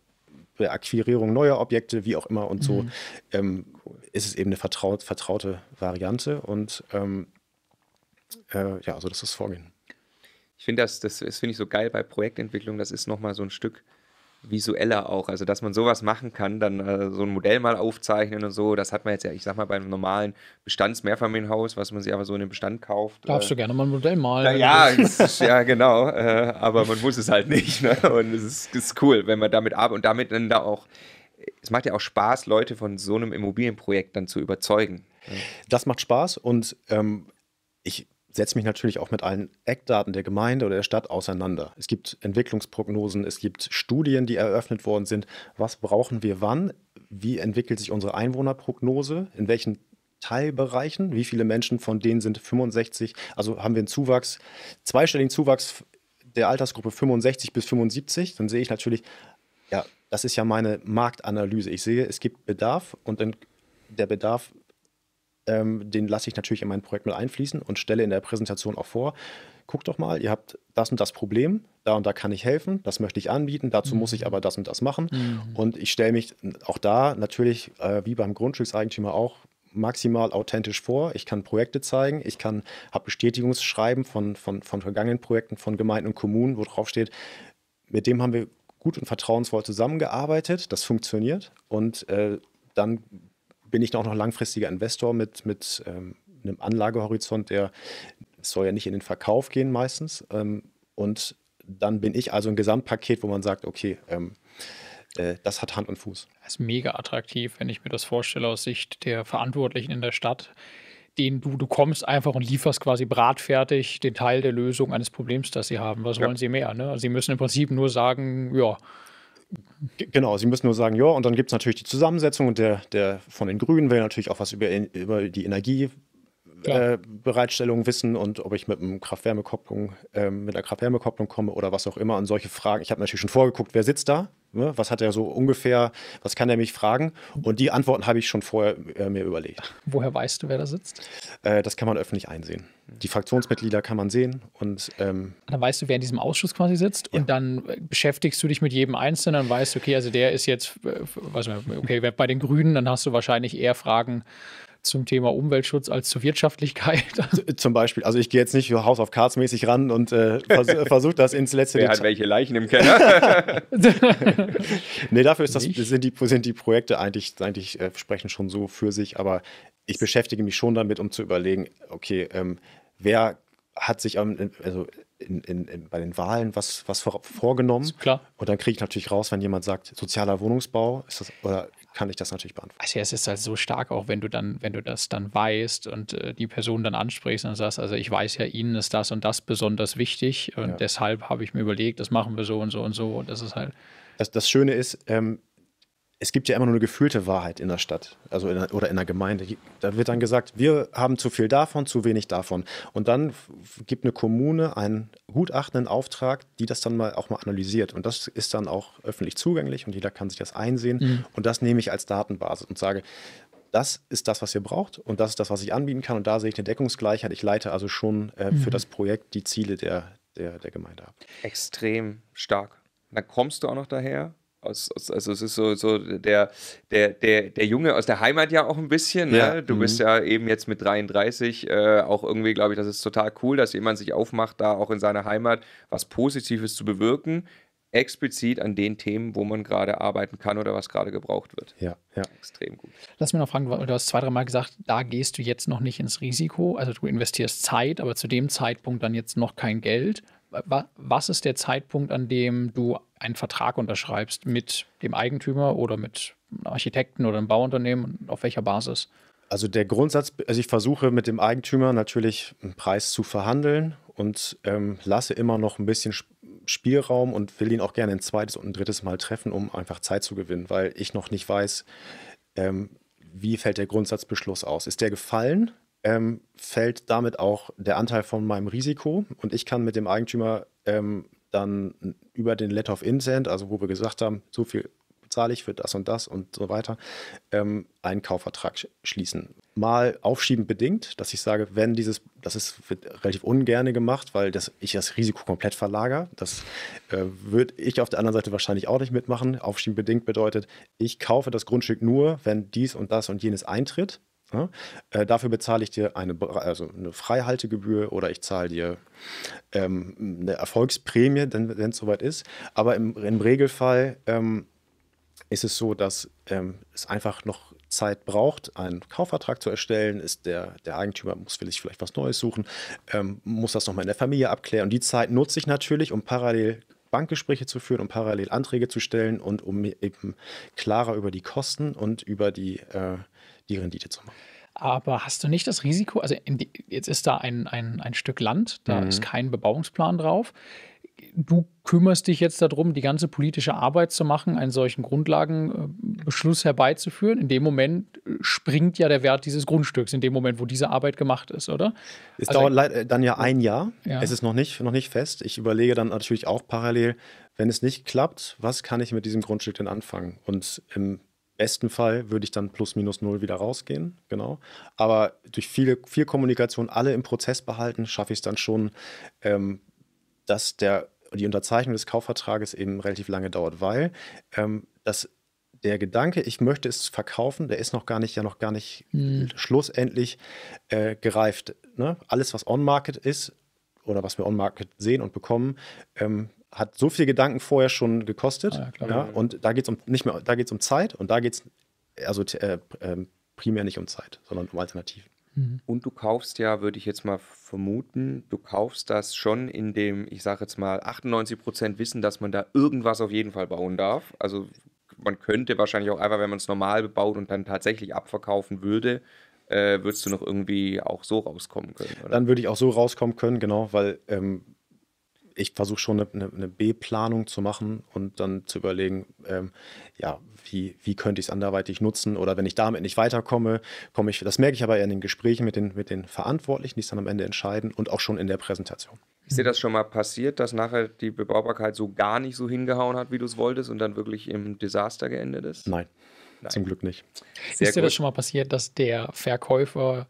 Software, Akquirierung neuer Objekte, wie auch immer und so, mhm. ähm, ist es eben eine vertraut, vertraute Variante und ähm, äh, ja, so dass das Vorgehen. Ich finde das, das, das finde ich so geil bei Projektentwicklung, das ist nochmal so ein Stück visueller auch. Also, dass man sowas machen kann, dann äh, so ein Modell mal aufzeichnen und so, das hat man jetzt ja, ich sag mal, beim normalen Bestandsmehrfamilienhaus, was man sich aber so in den Bestand kauft. Äh Darfst äh, du gerne mal ein Modell malen. ja, ist, ja, genau. Äh, aber man muss es halt nicht. Ne? Und es ist, ist, cool, wenn man damit arbeitet und damit dann da auch. Es macht ja auch Spaß, Leute von so einem Immobilienprojekt dann zu überzeugen. Ne? Das macht Spaß und ähm, ich setze mich natürlich auch mit allen Eckdaten der Gemeinde oder der Stadt auseinander. Es gibt Entwicklungsprognosen, es gibt Studien, die eröffnet worden sind. Was brauchen wir wann? Wie entwickelt sich unsere Einwohnerprognose? In welchen Teilbereichen? Wie viele Menschen von denen sind 65? Also haben wir einen Zuwachs, zweistelligen Zuwachs der Altersgruppe 65 bis 75? Dann sehe ich natürlich, ja, das ist ja meine Marktanalyse. Ich sehe, es gibt Bedarf und der Bedarf ähm, den lasse ich natürlich in mein Projekt mit einfließen und stelle in der Präsentation auch vor, guckt doch mal, ihr habt das und das Problem, da und da kann ich helfen, das möchte ich anbieten, dazu mhm. muss ich mhm. aber das und das machen. Mhm. Und ich stelle mich auch da natürlich, äh, wie beim Grundstückseigentümer auch, maximal authentisch vor. Ich kann Projekte zeigen, ich kann habe Bestätigungsschreiben von, von, von vergangenen Projekten von Gemeinden und Kommunen, wo drauf steht, mit dem haben wir gut und vertrauensvoll zusammengearbeitet, das funktioniert und äh, dann bin ich auch noch langfristiger Investor mit, mit ähm, einem Anlagehorizont, der soll ja nicht in den Verkauf gehen meistens. Ähm, und dann bin ich also ein Gesamtpaket, wo man sagt, okay, ähm, äh, das hat Hand und Fuß. Das ist mega attraktiv, wenn ich mir das vorstelle aus Sicht der Verantwortlichen in der Stadt den du, du kommst einfach und lieferst quasi bratfertig den Teil der Lösung eines Problems, das sie haben. Was ja. wollen sie mehr? Ne? Also sie müssen im Prinzip nur sagen, ja, Genau, Sie müssen nur sagen, ja, und dann gibt es natürlich die Zusammensetzung und der, der von den Grünen will natürlich auch was über, über die Energiebereitstellung äh, wissen und ob ich mit, einem kraft wärme äh, mit einer Kraft-Wärme-Kopplung komme oder was auch immer und solche Fragen. Ich habe natürlich schon vorgeguckt, wer sitzt da, ne, was hat er so ungefähr, was kann er mich fragen? Und die Antworten habe ich schon vorher äh, mir überlegt. Woher weißt du, wer da sitzt? Äh, das kann man öffentlich einsehen. Die Fraktionsmitglieder kann man sehen und ähm, dann weißt du, wer in diesem Ausschuss quasi sitzt ja. und dann äh, beschäftigst du dich mit jedem Einzelnen und weißt, okay, also der ist jetzt, äh, weiß nicht, okay, wer bei den Grünen, dann hast du wahrscheinlich eher Fragen zum Thema Umweltschutz als zur Wirtschaftlichkeit. [laughs] Zum Beispiel, also ich gehe jetzt nicht Haus auf Cards mäßig ran und äh, vers [laughs] versuche das ins letzte Wer hat welche Leichen im Keller? [laughs] nee, dafür das, sind, die, sind, die, Projekte eigentlich, eigentlich äh, sprechen schon so für sich, aber ich beschäftige mich schon damit, um zu überlegen, okay, ähm, wer hat sich ähm, also in, in, in, bei den Wahlen was, was vor, vorgenommen. Klar. Und dann kriege ich natürlich raus, wenn jemand sagt, sozialer Wohnungsbau, ist das, oder kann ich das natürlich beantworten. Also es ist halt so stark, auch wenn du dann, wenn du das dann weißt und äh, die Person dann ansprichst und sagst, also ich weiß ja, ihnen ist das und das besonders wichtig und ja. deshalb habe ich mir überlegt, das machen wir so und so und so. Und das ist halt. Das, das Schöne ist, ähm, es gibt ja immer nur eine gefühlte Wahrheit in der Stadt also in, oder in der Gemeinde. Da wird dann gesagt, wir haben zu viel davon, zu wenig davon. Und dann gibt eine Kommune einen gutachtenden Auftrag, die das dann mal auch mal analysiert. Und das ist dann auch öffentlich zugänglich und jeder kann sich das einsehen. Mhm. Und das nehme ich als Datenbasis und sage, das ist das, was ihr braucht und das ist das, was ich anbieten kann. Und da sehe ich eine Deckungsgleichheit. Ich leite also schon äh, mhm. für das Projekt die Ziele der, der, der Gemeinde ab. Extrem stark. Dann kommst du auch noch daher aus, aus, also es ist so, so der, der, der, der Junge aus der Heimat ja auch ein bisschen. Ne? Ja. Du mhm. bist ja eben jetzt mit 33 äh, auch irgendwie, glaube ich, das ist total cool, dass jemand sich aufmacht, da auch in seiner Heimat was Positives zu bewirken, explizit an den Themen, wo man gerade arbeiten kann oder was gerade gebraucht wird. Ja, ja. Extrem gut. Lass mich noch fragen, du hast zwei, dreimal gesagt, da gehst du jetzt noch nicht ins Risiko. Also du investierst Zeit, aber zu dem Zeitpunkt dann jetzt noch kein Geld. Was ist der Zeitpunkt, an dem du einen Vertrag unterschreibst mit dem Eigentümer oder mit einem Architekten oder einem Bauunternehmen, und auf welcher Basis? Also der Grundsatz, also ich versuche mit dem Eigentümer natürlich einen Preis zu verhandeln und ähm, lasse immer noch ein bisschen Spielraum und will ihn auch gerne ein zweites und ein drittes Mal treffen, um einfach Zeit zu gewinnen, weil ich noch nicht weiß, ähm, wie fällt der Grundsatzbeschluss aus. Ist der gefallen? Ähm, fällt damit auch der Anteil von meinem Risiko und ich kann mit dem Eigentümer ähm, dann über den Letter of Intent, also wo wir gesagt haben, so viel zahle ich für das und das und so weiter, ähm, einen Kaufvertrag schließen. Mal aufschieben bedingt, dass ich sage, wenn dieses, das ist wird relativ ungerne gemacht, weil das, ich das Risiko komplett verlagere. Das äh, würde ich auf der anderen Seite wahrscheinlich auch nicht mitmachen. Aufschieben bedingt bedeutet, ich kaufe das Grundstück nur, wenn dies und das und jenes eintritt. Ja? Ne? Äh, dafür bezahle ich dir eine, also eine Freihaltegebühr oder ich zahle dir ähm, eine Erfolgsprämie, wenn es soweit ist. Aber im, im Regelfall ähm, ist es so, dass ähm, es einfach noch Zeit braucht, einen Kaufvertrag zu erstellen. Ist der, der Eigentümer muss sich vielleicht was Neues suchen, ähm, muss das nochmal in der Familie abklären. Und die Zeit nutze ich natürlich, um parallel Bankgespräche zu führen, um parallel Anträge zu stellen und um eben klarer über die Kosten und über die äh, die Rendite zu machen. Aber hast du nicht das Risiko, also jetzt ist da ein, ein, ein Stück Land, da mhm. ist kein Bebauungsplan drauf. Du kümmerst dich jetzt darum, die ganze politische Arbeit zu machen, einen solchen Grundlagenbeschluss herbeizuführen. In dem Moment äh, springt ja der Wert dieses Grundstücks, in dem Moment, wo diese Arbeit gemacht ist, oder? Es also, dauert äh, dann ja ein Jahr. Ja. Es ist noch nicht, noch nicht fest. Ich überlege dann natürlich auch parallel, wenn es nicht klappt, was kann ich mit diesem Grundstück denn anfangen? Und im besten Fall würde ich dann plus minus null wieder rausgehen, genau. Aber durch viele, viel Kommunikation, alle im Prozess behalten, schaffe ich es dann schon, ähm, dass der, die Unterzeichnung des Kaufvertrages eben relativ lange dauert, weil ähm, das der Gedanke, ich möchte es verkaufen, der ist noch gar nicht, ja noch gar nicht mhm. schlussendlich äh, gereift. Ne? Alles, was on-market ist oder was wir on-market sehen und bekommen, ähm, hat so viel Gedanken vorher schon gekostet. Ah, ja, ja, und da geht es um nicht mehr, da geht um Zeit und da geht es also äh, ähm, primär nicht um Zeit, sondern um Alternativen. Mhm. Und du kaufst ja, würde ich jetzt mal vermuten, du kaufst das schon in dem, ich sage jetzt mal, 98% Prozent Wissen, dass man da irgendwas auf jeden Fall bauen darf. Also man könnte wahrscheinlich auch einfach, wenn man es normal bebaut und dann tatsächlich abverkaufen würde, äh, würdest du noch irgendwie auch so rauskommen können. Oder? Dann würde ich auch so rauskommen können, genau, weil ähm, ich versuche schon eine, eine, B-Planung zu machen und dann zu überlegen, ähm, ja, wie, wie könnte ich es anderweitig nutzen oder wenn ich damit nicht weiterkomme, komme ich, das merke ich aber eher in den Gesprächen mit den, mit den Verantwortlichen, die es dann am Ende entscheiden und auch schon in der Präsentation. Ist dir das schon mal passiert, dass nachher die Bebaubarkeit so gar nicht so hingehauen hat, wie du es wolltest und dann wirklich im Desaster geendet ist? Nein. Nein. Zum Glück nicht. Sehr ist dir das schon mal passiert, dass der Verkäufer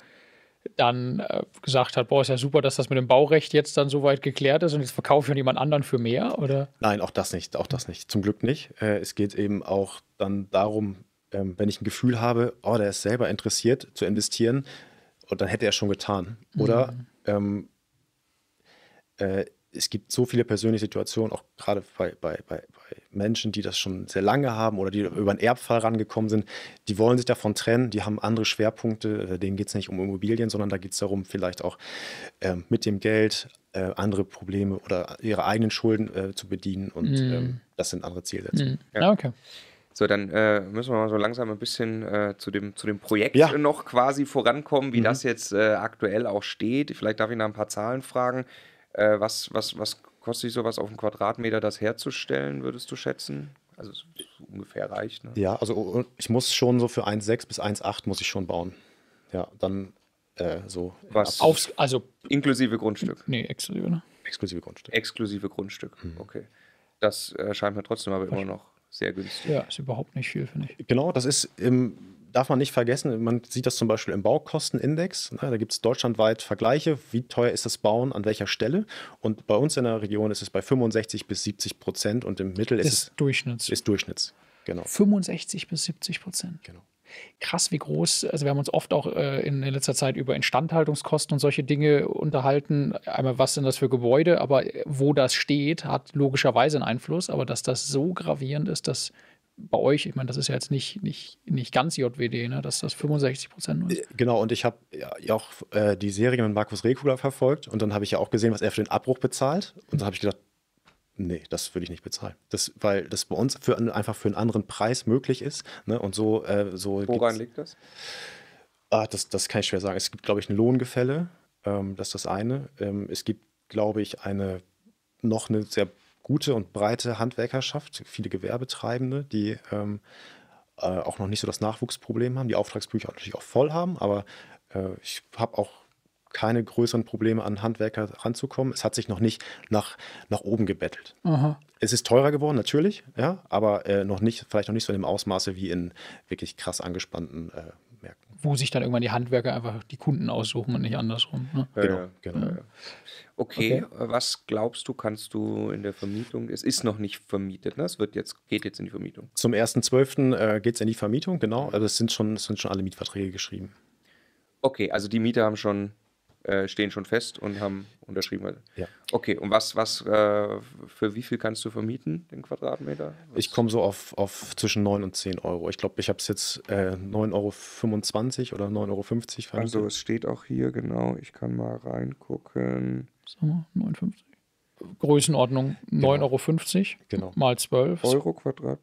dann äh, gesagt hat, boah, ist ja super, dass das mit dem Baurecht jetzt dann soweit geklärt ist und jetzt verkaufe ich an jemand anderen für mehr, oder? Nein, auch das nicht, auch das nicht. Zum Glück nicht. Äh, es geht eben auch dann darum, ähm, wenn ich ein Gefühl habe, oh, der ist selber interessiert zu investieren, und dann hätte er schon getan. Oder mhm. ähm, äh, es gibt so viele persönliche Situationen, auch gerade bei, bei, bei, Menschen, die das schon sehr lange haben oder die über einen Erbfall rangekommen sind, die wollen sich davon trennen, die haben andere Schwerpunkte, äh, denen geht es nicht um Immobilien, sondern da geht es darum, vielleicht auch ähm, mit dem Geld äh, andere Probleme oder ihre eigenen Schulden äh, zu bedienen und mm. ähm, das sind andere Zielsetzungen. Mm. Ja. Okay. So, dann äh, müssen wir mal so langsam ein bisschen äh, zu, dem, zu dem Projekt ja. noch quasi vorankommen, wie mhm. das jetzt äh, aktuell auch steht. Vielleicht darf ich nach ein paar Zahlen fragen. Äh, was, was, was kostet sich sowas auf einen Quadratmeter, das herzustellen, würdest du schätzen? Also ungefähr reicht. Ne? Ja, also oh, ich muss schon so für 1,6 bis 1,8 muss ich schon bauen. Ja, dann äh, so. Was? Aufs, also inklusive Grundstück. Nee, exklusive. Ne? Exklusive Grundstück. Exklusive Grundstück, mhm. okay. Das äh, scheint mir trotzdem aber immer noch sehr günstig. Ja, ist überhaupt nicht viel, finde ich. Genau, das ist im darf man nicht vergessen, man sieht das zum Beispiel im Baukostenindex. Ne, da gibt es deutschlandweit Vergleiche, wie teuer ist das Bauen an welcher Stelle. Und bei uns in der Region ist es bei 65 bis 70 Prozent und im Mittel ist, ist es Durchschnitts. Ist Durchschnitts, genau. 65 bis 70 Prozent. Genau krass, wie groß, also wir haben uns oft auch äh, in, in, letzter Zeit über Instandhaltungskosten und solche Dinge unterhalten. Einmal, was sind das für Gebäude, aber äh, wo das steht, hat logischerweise einen Einfluss, aber dass das so gravierend ist, dass bei euch, ich meine, das ist ja jetzt nicht, nicht, nicht ganz JWD, ne? dass das 65 Prozent ist. Äh, genau, und ich habe ja auch äh, die Serie mit Markus Rekula verfolgt und dann habe ich ja auch gesehen, was er für den Abbruch bezahlt. Und dann habe ich gedacht, nee, das würde ich nicht bezahlen. Das, weil das bei uns für, einfach für einen anderen Preis möglich ist. Ne? Und so, äh, so Woran liegt das? Ah, das? Das kann ich schwer sagen. Es gibt, glaube ich, ein Lohngefälle. Ähm, das ist das eine. Ähm, es gibt, glaube ich, eine noch eine sehr gute und breite Handwerkerschaft, viele Gewerbetreibende, die ähm, äh, auch noch nicht so das Nachwuchsproblem haben, die Auftragsbücher natürlich auch voll haben, aber äh, ich habe auch keine größeren Probleme an Handwerker ranzukommen. Es hat sich noch nicht nach, nach oben gebettelt. Aha. Es ist teurer geworden, natürlich, ja, aber äh, noch nicht, vielleicht noch nicht so in dem Ausmaße wie in wirklich krass angespannten äh, wo sich dann irgendwann die Handwerker einfach die Kunden aussuchen und nicht andersrum. Ne? Ja, genau. Ja, genau. Ja. Okay, okay, äh, was glaubst du, kannst du in der Vermietung, es ist noch nicht vermietet, ne? es wird jetzt, geht jetzt in die Vermietung. Zum 1.12. geht es in die Vermietung, genau, also es sind schon, es sind schon alle Mietverträge geschrieben. Okay, also die Mieter haben schon äh, stehen schon fest und haben unterschrieben. Ja. Okay, und was, was äh, für wie viel kannst du vermieten, den Quadratmeter? Was? Ich komme so auf, auf zwischen 9 und 10 Euro. Ich glaube, ich habe es jetzt äh, 9,25 Euro oder 9,50 Euro vermietet. Also es steht auch hier, genau, ich kann mal reingucken. Sagen wir 9,50 Größenordnung 9,50 genau. Euro genau. mal 12. Euro Quadrat.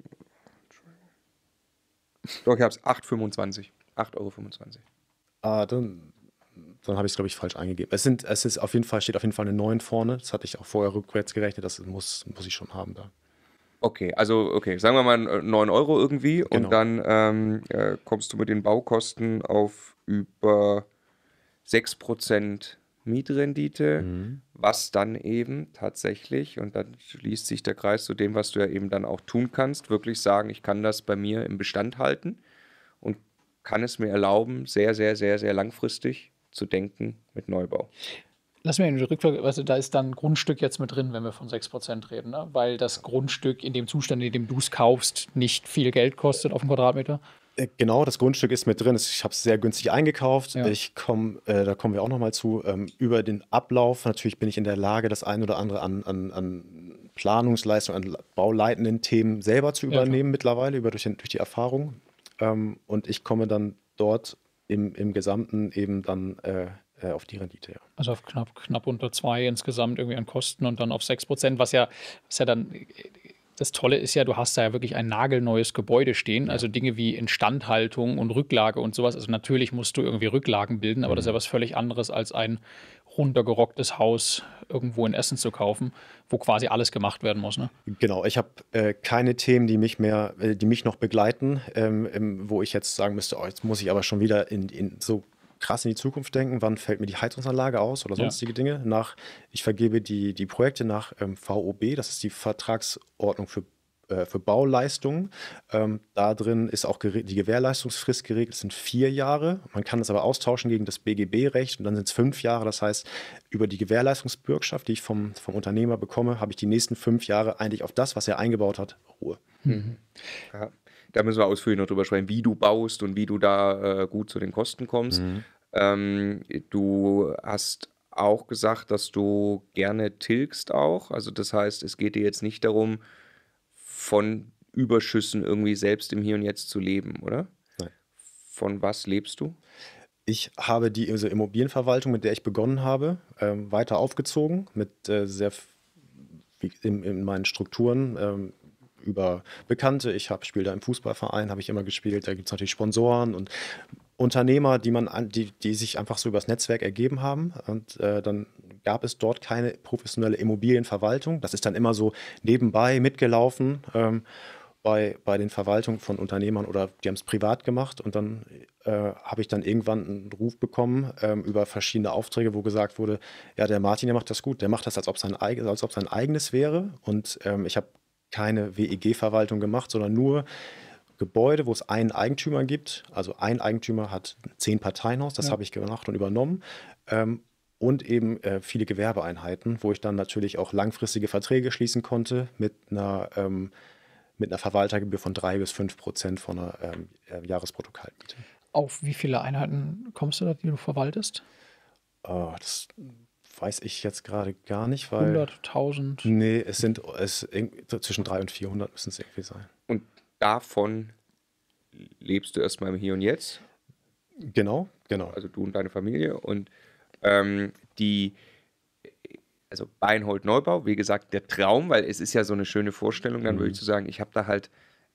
Doch, ich habe es 8,25 8,25 Euro. Ah, dann dann habe ich es, glaube ich, falsch eingegeben. Es sind, es ist auf jeden Fall, steht auf jeden Fall eine 9 vorne. Das hatte ich auch vorher rückwärts gerechnet. Das muss, muss ich schon haben da. Okay, also okay, sagen wir mal 9 äh, Euro irgendwie genau. und dann ähm, äh, kommst du mit den Baukosten auf über 6% Mietrendite, mhm. was dann eben tatsächlich, und dann schließt sich der Kreis zu dem, was du ja eben dann auch tun kannst, wirklich sagen, ich kann das bei mir im Bestand halten und kann es mir erlauben, sehr, sehr, sehr, sehr langfristig zu denken mit Neubau. Lass mir eine Rückfrage, also da ist dann Grundstück jetzt mit drin, wenn wir von 6% reden, ne? weil das Grundstück in dem Zustand, in dem du es kaufst, nicht viel Geld kostet auf den Quadratmeter. Äh, genau, das Grundstück ist mit drin. Ich habe es sehr günstig eingekauft. Ja. Ich komm, äh, da kommen wir auch nochmal zu. Ähm, über den Ablauf natürlich bin ich in der Lage, das ein oder andere an, an, an Planungsleistung, an bauleitenden Themen selber zu übernehmen ja, mittlerweile, über durch, den, durch die Erfahrung. Ähm, und ich komme dann dort im, im Gesamten eben dann äh, äh, auf die Rendite, ja. Also auf knapp, knapp unter zwei insgesamt irgendwie an Kosten und dann auf sechs Prozent, was ja, was ja dann das Tolle ist ja, du hast da ja wirklich ein nagelneues Gebäude stehen. Ja. Also Dinge wie Instandhaltung und Rücklage und sowas. Also natürlich musst du irgendwie Rücklagen bilden, aber mhm. das ist ja mhm. was völlig anderes als ein runtergerocktes Haus irgendwo in Essen zu kaufen, wo quasi alles gemacht werden muss. Ne? Genau, ich habe äh, keine Themen, die mich mehr, äh, die mich noch begleiten, ähm, wo ich jetzt sagen müsste, oh, jetzt muss ich aber schon wieder in, in, so krass in die Zukunft denken, wann fällt mir die Heizungsanlage aus oder sonstige ja. Dinge. Nach, ich vergebe die, die Projekte nach ähm, VOB, das ist die Vertragsordnung für äh, für Bauleistungen. Ähm, da drin ist auch die Gewährleistungsfrist geregelt, das sind vier Jahre. Man kann das aber austauschen gegen das BGB-Recht und dann sind es fünf Jahre. Das heißt, über die Gewährleistungsbürgschaft, die ich vom, vom Unternehmer bekomme, habe ich die nächsten fünf Jahre eigentlich auf das, was er eingebaut hat, Ruhe. Mhm. Ja, da müssen wir ausführlich noch drüber sprechen, wie du baust und wie du da äh, gut zu den Kosten kommst. Mhm. Ähm, du hast auch gesagt, dass du gerne tilgst auch. Also das heißt, es geht dir jetzt nicht darum, von Überschüssen irgendwie selbst im Hier und Jetzt zu leben, oder? Nein. Von was lebst du? Ich habe die also Immobilienverwaltung, mit der ich begonnen habe, ähm, weiter aufgezogen mit äh, sehr in, in, meinen Strukturen ähm, über Bekannte. Ich habe spiele da im Fußballverein, habe ich immer gespielt. Da gibt es natürlich Sponsoren und Unternehmer, die man die, die sich einfach so übers Netzwerk ergeben haben. Und äh, dann gab es dort keine professionelle Immobilienverwaltung. Das ist dann immer so nebenbei mitgelaufen ähm, bei, bei den Verwaltungen von Unternehmern oder die haben es privat gemacht. Und dann äh, habe ich dann irgendwann einen Ruf bekommen ähm, über verschiedene Aufträge, wo gesagt wurde, ja, der Martin, der macht das gut, der macht das, als ob sein, als ob sein eigenes wäre. Und ähm, ich habe keine WEG-Verwaltung gemacht, sondern nur Gebäude, wo es einen Eigentümer gibt. Also ein Eigentümer hat zehn Parteienhaus, das ja. habe ich gemacht und übernommen. Ähm, und eben äh, viele Gewerbeeinheiten, wo ich dann natürlich auch langfristige Verträge schließen konnte mit einer, ähm, mit einer Verwaltergebühr von drei bis fünf Prozent von einer ähm, äh, Jahresprotokollmiete. Auf wie viele Einheiten kommst du da, die du verwaltest? Oh, das weiß ich jetzt gerade gar nicht, weil. 100.000? Nee, es sind es, zwischen 300 und 400 müssen es irgendwie sein. Und davon lebst du erstmal im Hier und Jetzt? Genau, genau. Also du und deine Familie und ähm, die, also Beinhold Neubau, wie gesagt, der Traum, weil es ist ja so eine schöne Vorstellung, dann mhm. würde ich mhm. zu so sagen, ich habe da halt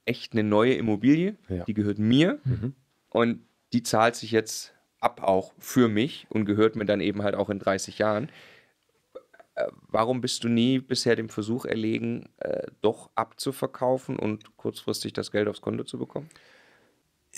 echt eine neue Immobilie, ja. die gehört mir mhm. und die zahlt sich jetzt ab auch für mich und gehört mir dann eben halt auch in 30 Jahren. Äh, warum bist du nie bisher dem Versuch erlegen, äh, doch abzuverkaufen und kurzfristig das Geld aufs Konto zu bekommen?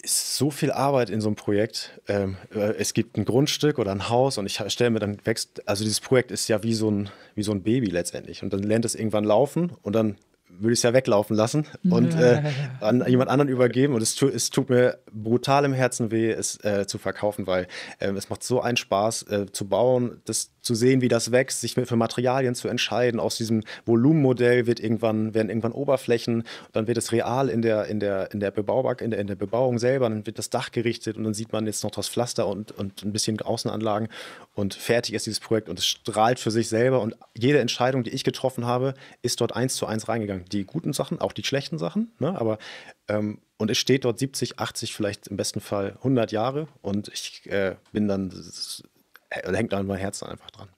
ist so viel Arbeit in so einem Projekt. Ähm, äh, es gibt ein Grundstück oder ein Haus und ich stelle mir dann wächst, also dieses Projekt ist ja wie so ein, wie so ein Baby letztendlich. Und dann lernt es irgendwann laufen und dann würde ich es ja weglaufen lassen und äh, [laughs] an jemand anderen übergeben. Und es, tu, es, tut mir brutal im Herzen weh, es äh, zu verkaufen, weil äh, es macht so einen Spaß äh, zu bauen, das zu sehen, wie das wächst, sich für Materialien zu entscheiden. Aus diesem Volumenmodell wird irgendwann, werden irgendwann Oberflächen, dann wird es real in der, in der, in der, Bebaubar, in der, in der Bebauung selber, dann wird das Dach gerichtet und dann sieht man jetzt noch das Pflaster und, und ein bisschen Außenanlagen und fertig ist dieses Projekt und es strahlt für sich selber und jede Entscheidung, die ich getroffen habe, ist dort eins zu eins reingegangen die guten Sachen, auch die schlechten Sachen. Ne? Aber ähm, und es steht dort 70, 80, vielleicht im besten Fall 100 Jahre und ich äh, bin dann, das, äh, hängt dann mein Herz einfach dran.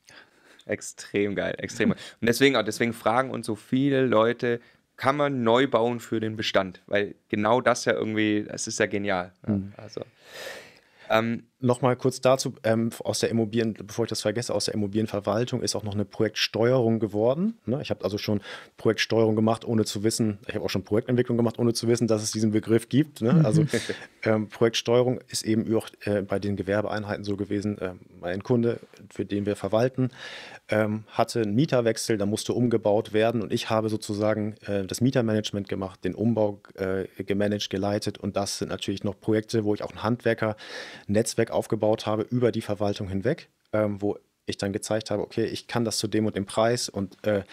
Extrem geil, extrem. Geil. Und deswegen, deswegen fragen uns so viele Leute, kann man neu bauen für den Bestand? Weil genau das ja irgendwie, das ist ja genial. Ne? Mhm. Also, ähm, Nochmal kurz dazu, ähm, aus der Immobilien, bevor ich das vergesse, aus der Immobilienverwaltung ist auch noch eine Projektsteuerung geworden. Ne? Ich habe also schon Projektsteuerung gemacht, ohne zu wissen, ich habe auch schon Projektentwicklung gemacht, ohne zu wissen, dass es diesen Begriff gibt. Ne? Mhm. Also [laughs] ähm, Projektsteuerung ist eben auch äh, bei den Gewerbeeinheiten so gewesen. Ähm, mein Kunde, für den wir verwalten, ähm, hatte einen Mieterwechsel, da musste umgebaut werden und ich habe sozusagen äh, das Mietermanagement gemacht, den Umbau äh, gemanagt, geleitet und das sind natürlich noch Projekte, wo ich auch einen Handwerker, Netzwerk Netzwerk aufgebaut habe über die Verwaltung hinweg, ähm, wo ich dann gezeigt habe, okay, ich kann das zu dem und dem Preis und äh,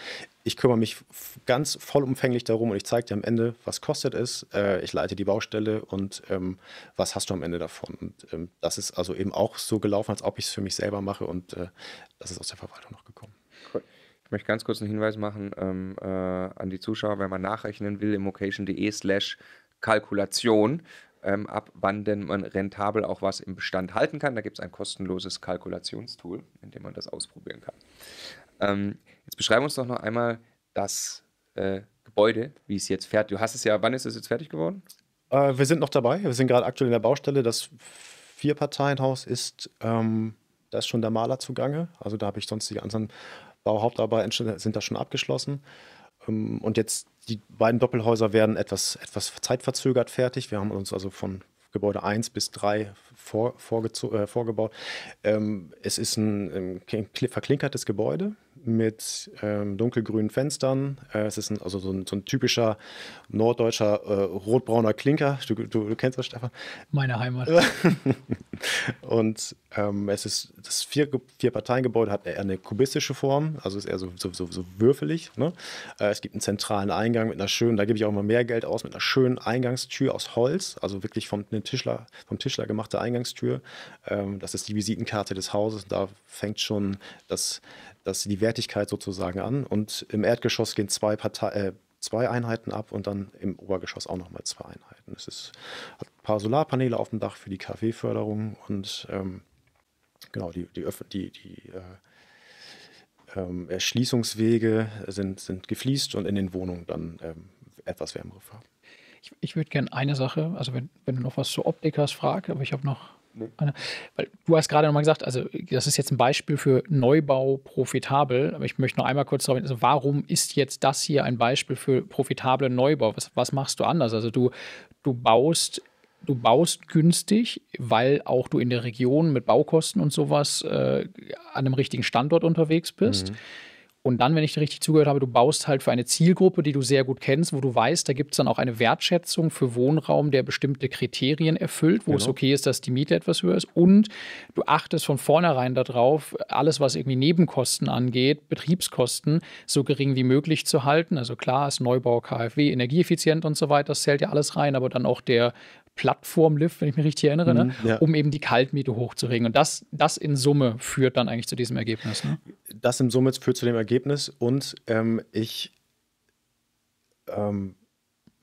ich kümmere mich ganz vollumfänglich darum und ich zeige dir am Ende, was kostet es, äh, ich leite die Baustelle und ähm, was hast du am Ende davon. Und ähm, das ist also eben auch so gelaufen, als ob ich es für mich selber mache und äh, das ist aus der Verwaltung noch gekommen. Cool. Ich möchte ganz kurz einen Hinweis machen ähm, äh, an die Zuschauer, wenn man nachrechnen will, im location.de slash Kalkulation ähm, ab wann denn man rentabel auch was im Bestand halten kann. Da gibt es ein kostenloses Kalkulationstool, in dem man das ausprobieren kann. Ähm, jetzt beschreiben wir uns doch noch einmal das äh, Gebäude, wie es jetzt fährt. Du hast es ja, wann ist es jetzt fertig geworden? Äh, wir sind noch dabei. Wir sind gerade aktuell in der Baustelle. Das Vierparteienhaus ist, ähm, da ist schon der Maler zugange. Also da habe ich sonst die ganzen Bauhauptarbeiten sind da schon abgeschlossen. Ähm, und jetzt die beiden Doppelhäuser werden etwas, etwas zeitverzögert fertig. Wir haben uns also von Gebäude 1 bis 3 vor, äh, vorgebaut. Ähm, es ist ein, ein verklinkertes Gebäude mit ähm, dunkelgrünen Fenstern. Äh, es ist ein, also so ein, so ein typischer norddeutscher äh, rotbrauner Klinker. Du, du, du, kennst das, Stefan? Meine Heimat. [laughs] und ähm, es ist das vier, vier Parteiengebäude hat eher eine kubistische Form, also ist eher so, so, so, so würfelig. Ne? Äh, es gibt einen zentralen Eingang mit einer schönen, da gebe ich auch immer mehr Geld aus, mit einer schönen Eingangstür aus Holz, also wirklich vom, Tischler, vom Tischler gemachte Eingangstür. Ähm, das ist die Visitenkarte des Hauses. Da fängt schon das das die Wertigkeit sozusagen an. Und im Erdgeschoss gehen zwei, Partei, äh, zwei Einheiten ab und dann im Obergeschoss auch nochmal zwei Einheiten. Es ist, hat ein paar Solarpaneele auf dem Dach für die KfW-Förderung und ähm, genau, die, die, die, die äh, ähm, Erschließungswege sind, sind gefliest und in den Wohnungen dann ähm, etwas wärmere Farben. Ich, ich würde gerne eine Sache, also wenn, wenn du noch was zu Optikers fragst, aber ich habe noch Nee. Weil du hast gerade nochmal gesagt, also das ist jetzt ein Beispiel für Neubau profitabel, aber ich möchte noch einmal kurz darauf hinweisen, also warum ist jetzt das hier ein Beispiel für profitable Neubau? Was, was machst du anders? Also du, du baust du baust günstig, weil auch du in der Region mit Baukosten und sowas äh, an einem richtigen Standort unterwegs bist. Mhm. Und dann, wenn ich dir richtig zugehört habe, du baust halt für eine Zielgruppe, die du sehr gut kennst, wo du weißt, da gibt es dann auch eine Wertschätzung für Wohnraum, der bestimmte Kriterien erfüllt, wo genau. es okay ist, dass die Miete etwas höher ist. Und du achtest von vornherein darauf, alles, was irgendwie Nebenkosten angeht, Betriebskosten, so gering wie möglich zu halten. Also klar ist Neubau, KfW, energieeffizient und so weiter, das zählt ja alles rein, aber dann auch der Plattformlift, wenn ich mich richtig erinnere, ne? Mhm, ja. um eben die Kaltmiete hochzuregen. Und das, das in Summe führt dann eigentlich zu diesem Ergebnis. Ne? Das in Summe führt zu dem Ergebnis und ähm, ich ähm,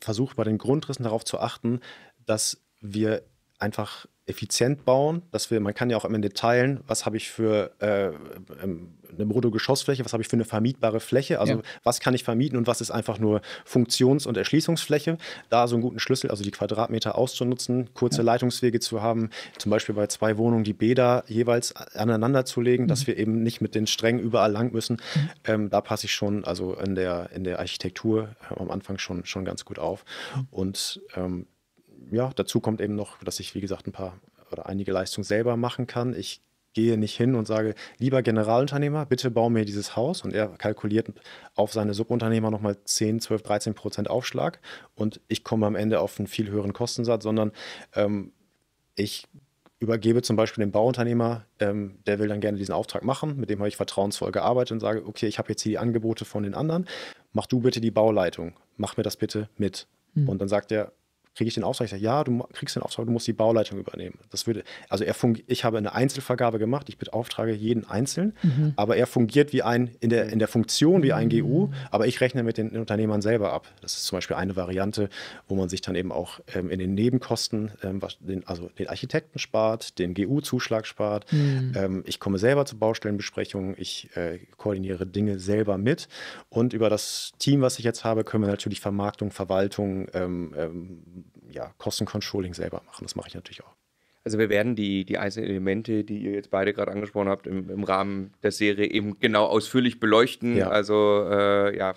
versuche bei den Grundrissen darauf zu achten, dass wir einfach effizient bauen, dass wir, man kann ja auch am Ende teilen, was habe ich für äh, ähm, eine Bruttogeschossfläche, was habe ich für eine vermietbare Fläche, also ja. was kann ich vermieten und was ist einfach nur Funktions- und Erschließungsfläche, da so einen guten Schlüssel, also die Quadratmeter auszunutzen, kurze ja. Leitungswege zu haben, zum Beispiel bei zwei Wohnungen die Bäder jeweils aneinander zu legen, mhm. dass wir eben nicht mit den Strängen überall lang müssen, mhm. ähm, da passe ich schon, also in der, in der Architektur äh, am Anfang schon, schon ganz gut auf mhm. und ähm, ja, dazu kommt eben noch, dass ich, wie gesagt, ein paar oder einige Leistungen selber machen kann. Ich gehe nicht hin und sage, lieber Generalunternehmer, bitte bau mir dieses Haus. Und er kalkuliert auf seine Subunternehmer nochmal 10, 12, 13 Prozent Aufschlag. Und ich komme am Ende auf einen viel höheren Kostensatz, sondern ähm, ich übergebe zum Beispiel dem Bauunternehmer, ähm, der will dann gerne diesen Auftrag machen, mit dem habe ich vertrauensvoll gearbeitet und sage, okay, ich habe jetzt hier die Angebote von den anderen, mach du bitte die Bauleitung, mach mir das bitte mit. Mhm. Und dann sagt er, kriege ich den Auftrag? Ich sage, ja, du kriegst den Auftrag, du musst die Bauleitung übernehmen. Das würde, also er fungiert, ich habe eine Einzelvergabe gemacht, ich beauftrage jeden Einzelnen, mhm. aber er fungiert wie ein, in der, in der Funktion wie ein GU, mhm. aber ich rechne mit den Unternehmern selber ab. Das ist zum Beispiel eine Variante, wo man sich dann eben auch ähm, in den Nebenkosten, ähm, den, also den Architekten spart, den GU-Zuschlag spart. Mhm. Ähm, ich komme selber zu Baustellenbesprechungen, ich äh, koordiniere Dinge selber mit und über das Team, was ich jetzt habe, können wir natürlich Vermarktung, Verwaltung, ähm, ähm ja, Kostencontrolling selber machen. Das mache ich natürlich auch. Also wir werden die, die einzelnen Elemente, die ihr jetzt beide gerade angesprochen habt, im, im, Rahmen der Serie eben genau ausführlich beleuchten. Ja. Also äh, ja,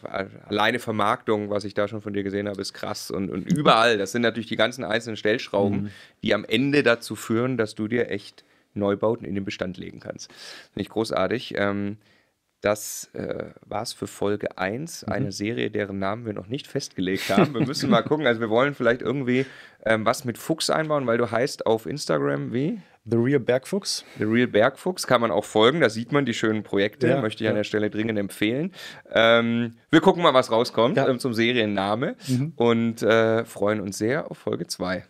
alleine Vermarktung, was ich da schon von dir gesehen habe, ist krass. Und, und überall, das sind natürlich die ganzen einzelnen Stellschrauben, mhm. die am Ende dazu führen, dass du dir echt Neubauten in den Bestand legen kannst. Finde ich großartig. Ähm, das äh, war es für Folge 1, mhm. eine Serie, deren Namen wir noch nicht festgelegt haben. Wir müssen mal gucken. Also wir wollen vielleicht irgendwie ähm, was mit Fuchs einbauen, weil du heißt auf Instagram wie? The Real Bergfuchs. The Real Bergfuchs kann man auch folgen, da sieht man die schönen Projekte, ja, möchte ich ja. an der Stelle dringend empfehlen. Ähm, wir gucken mal, was rauskommt ja. ähm, zum Serienname mhm. und äh, freuen uns sehr auf Folge 2.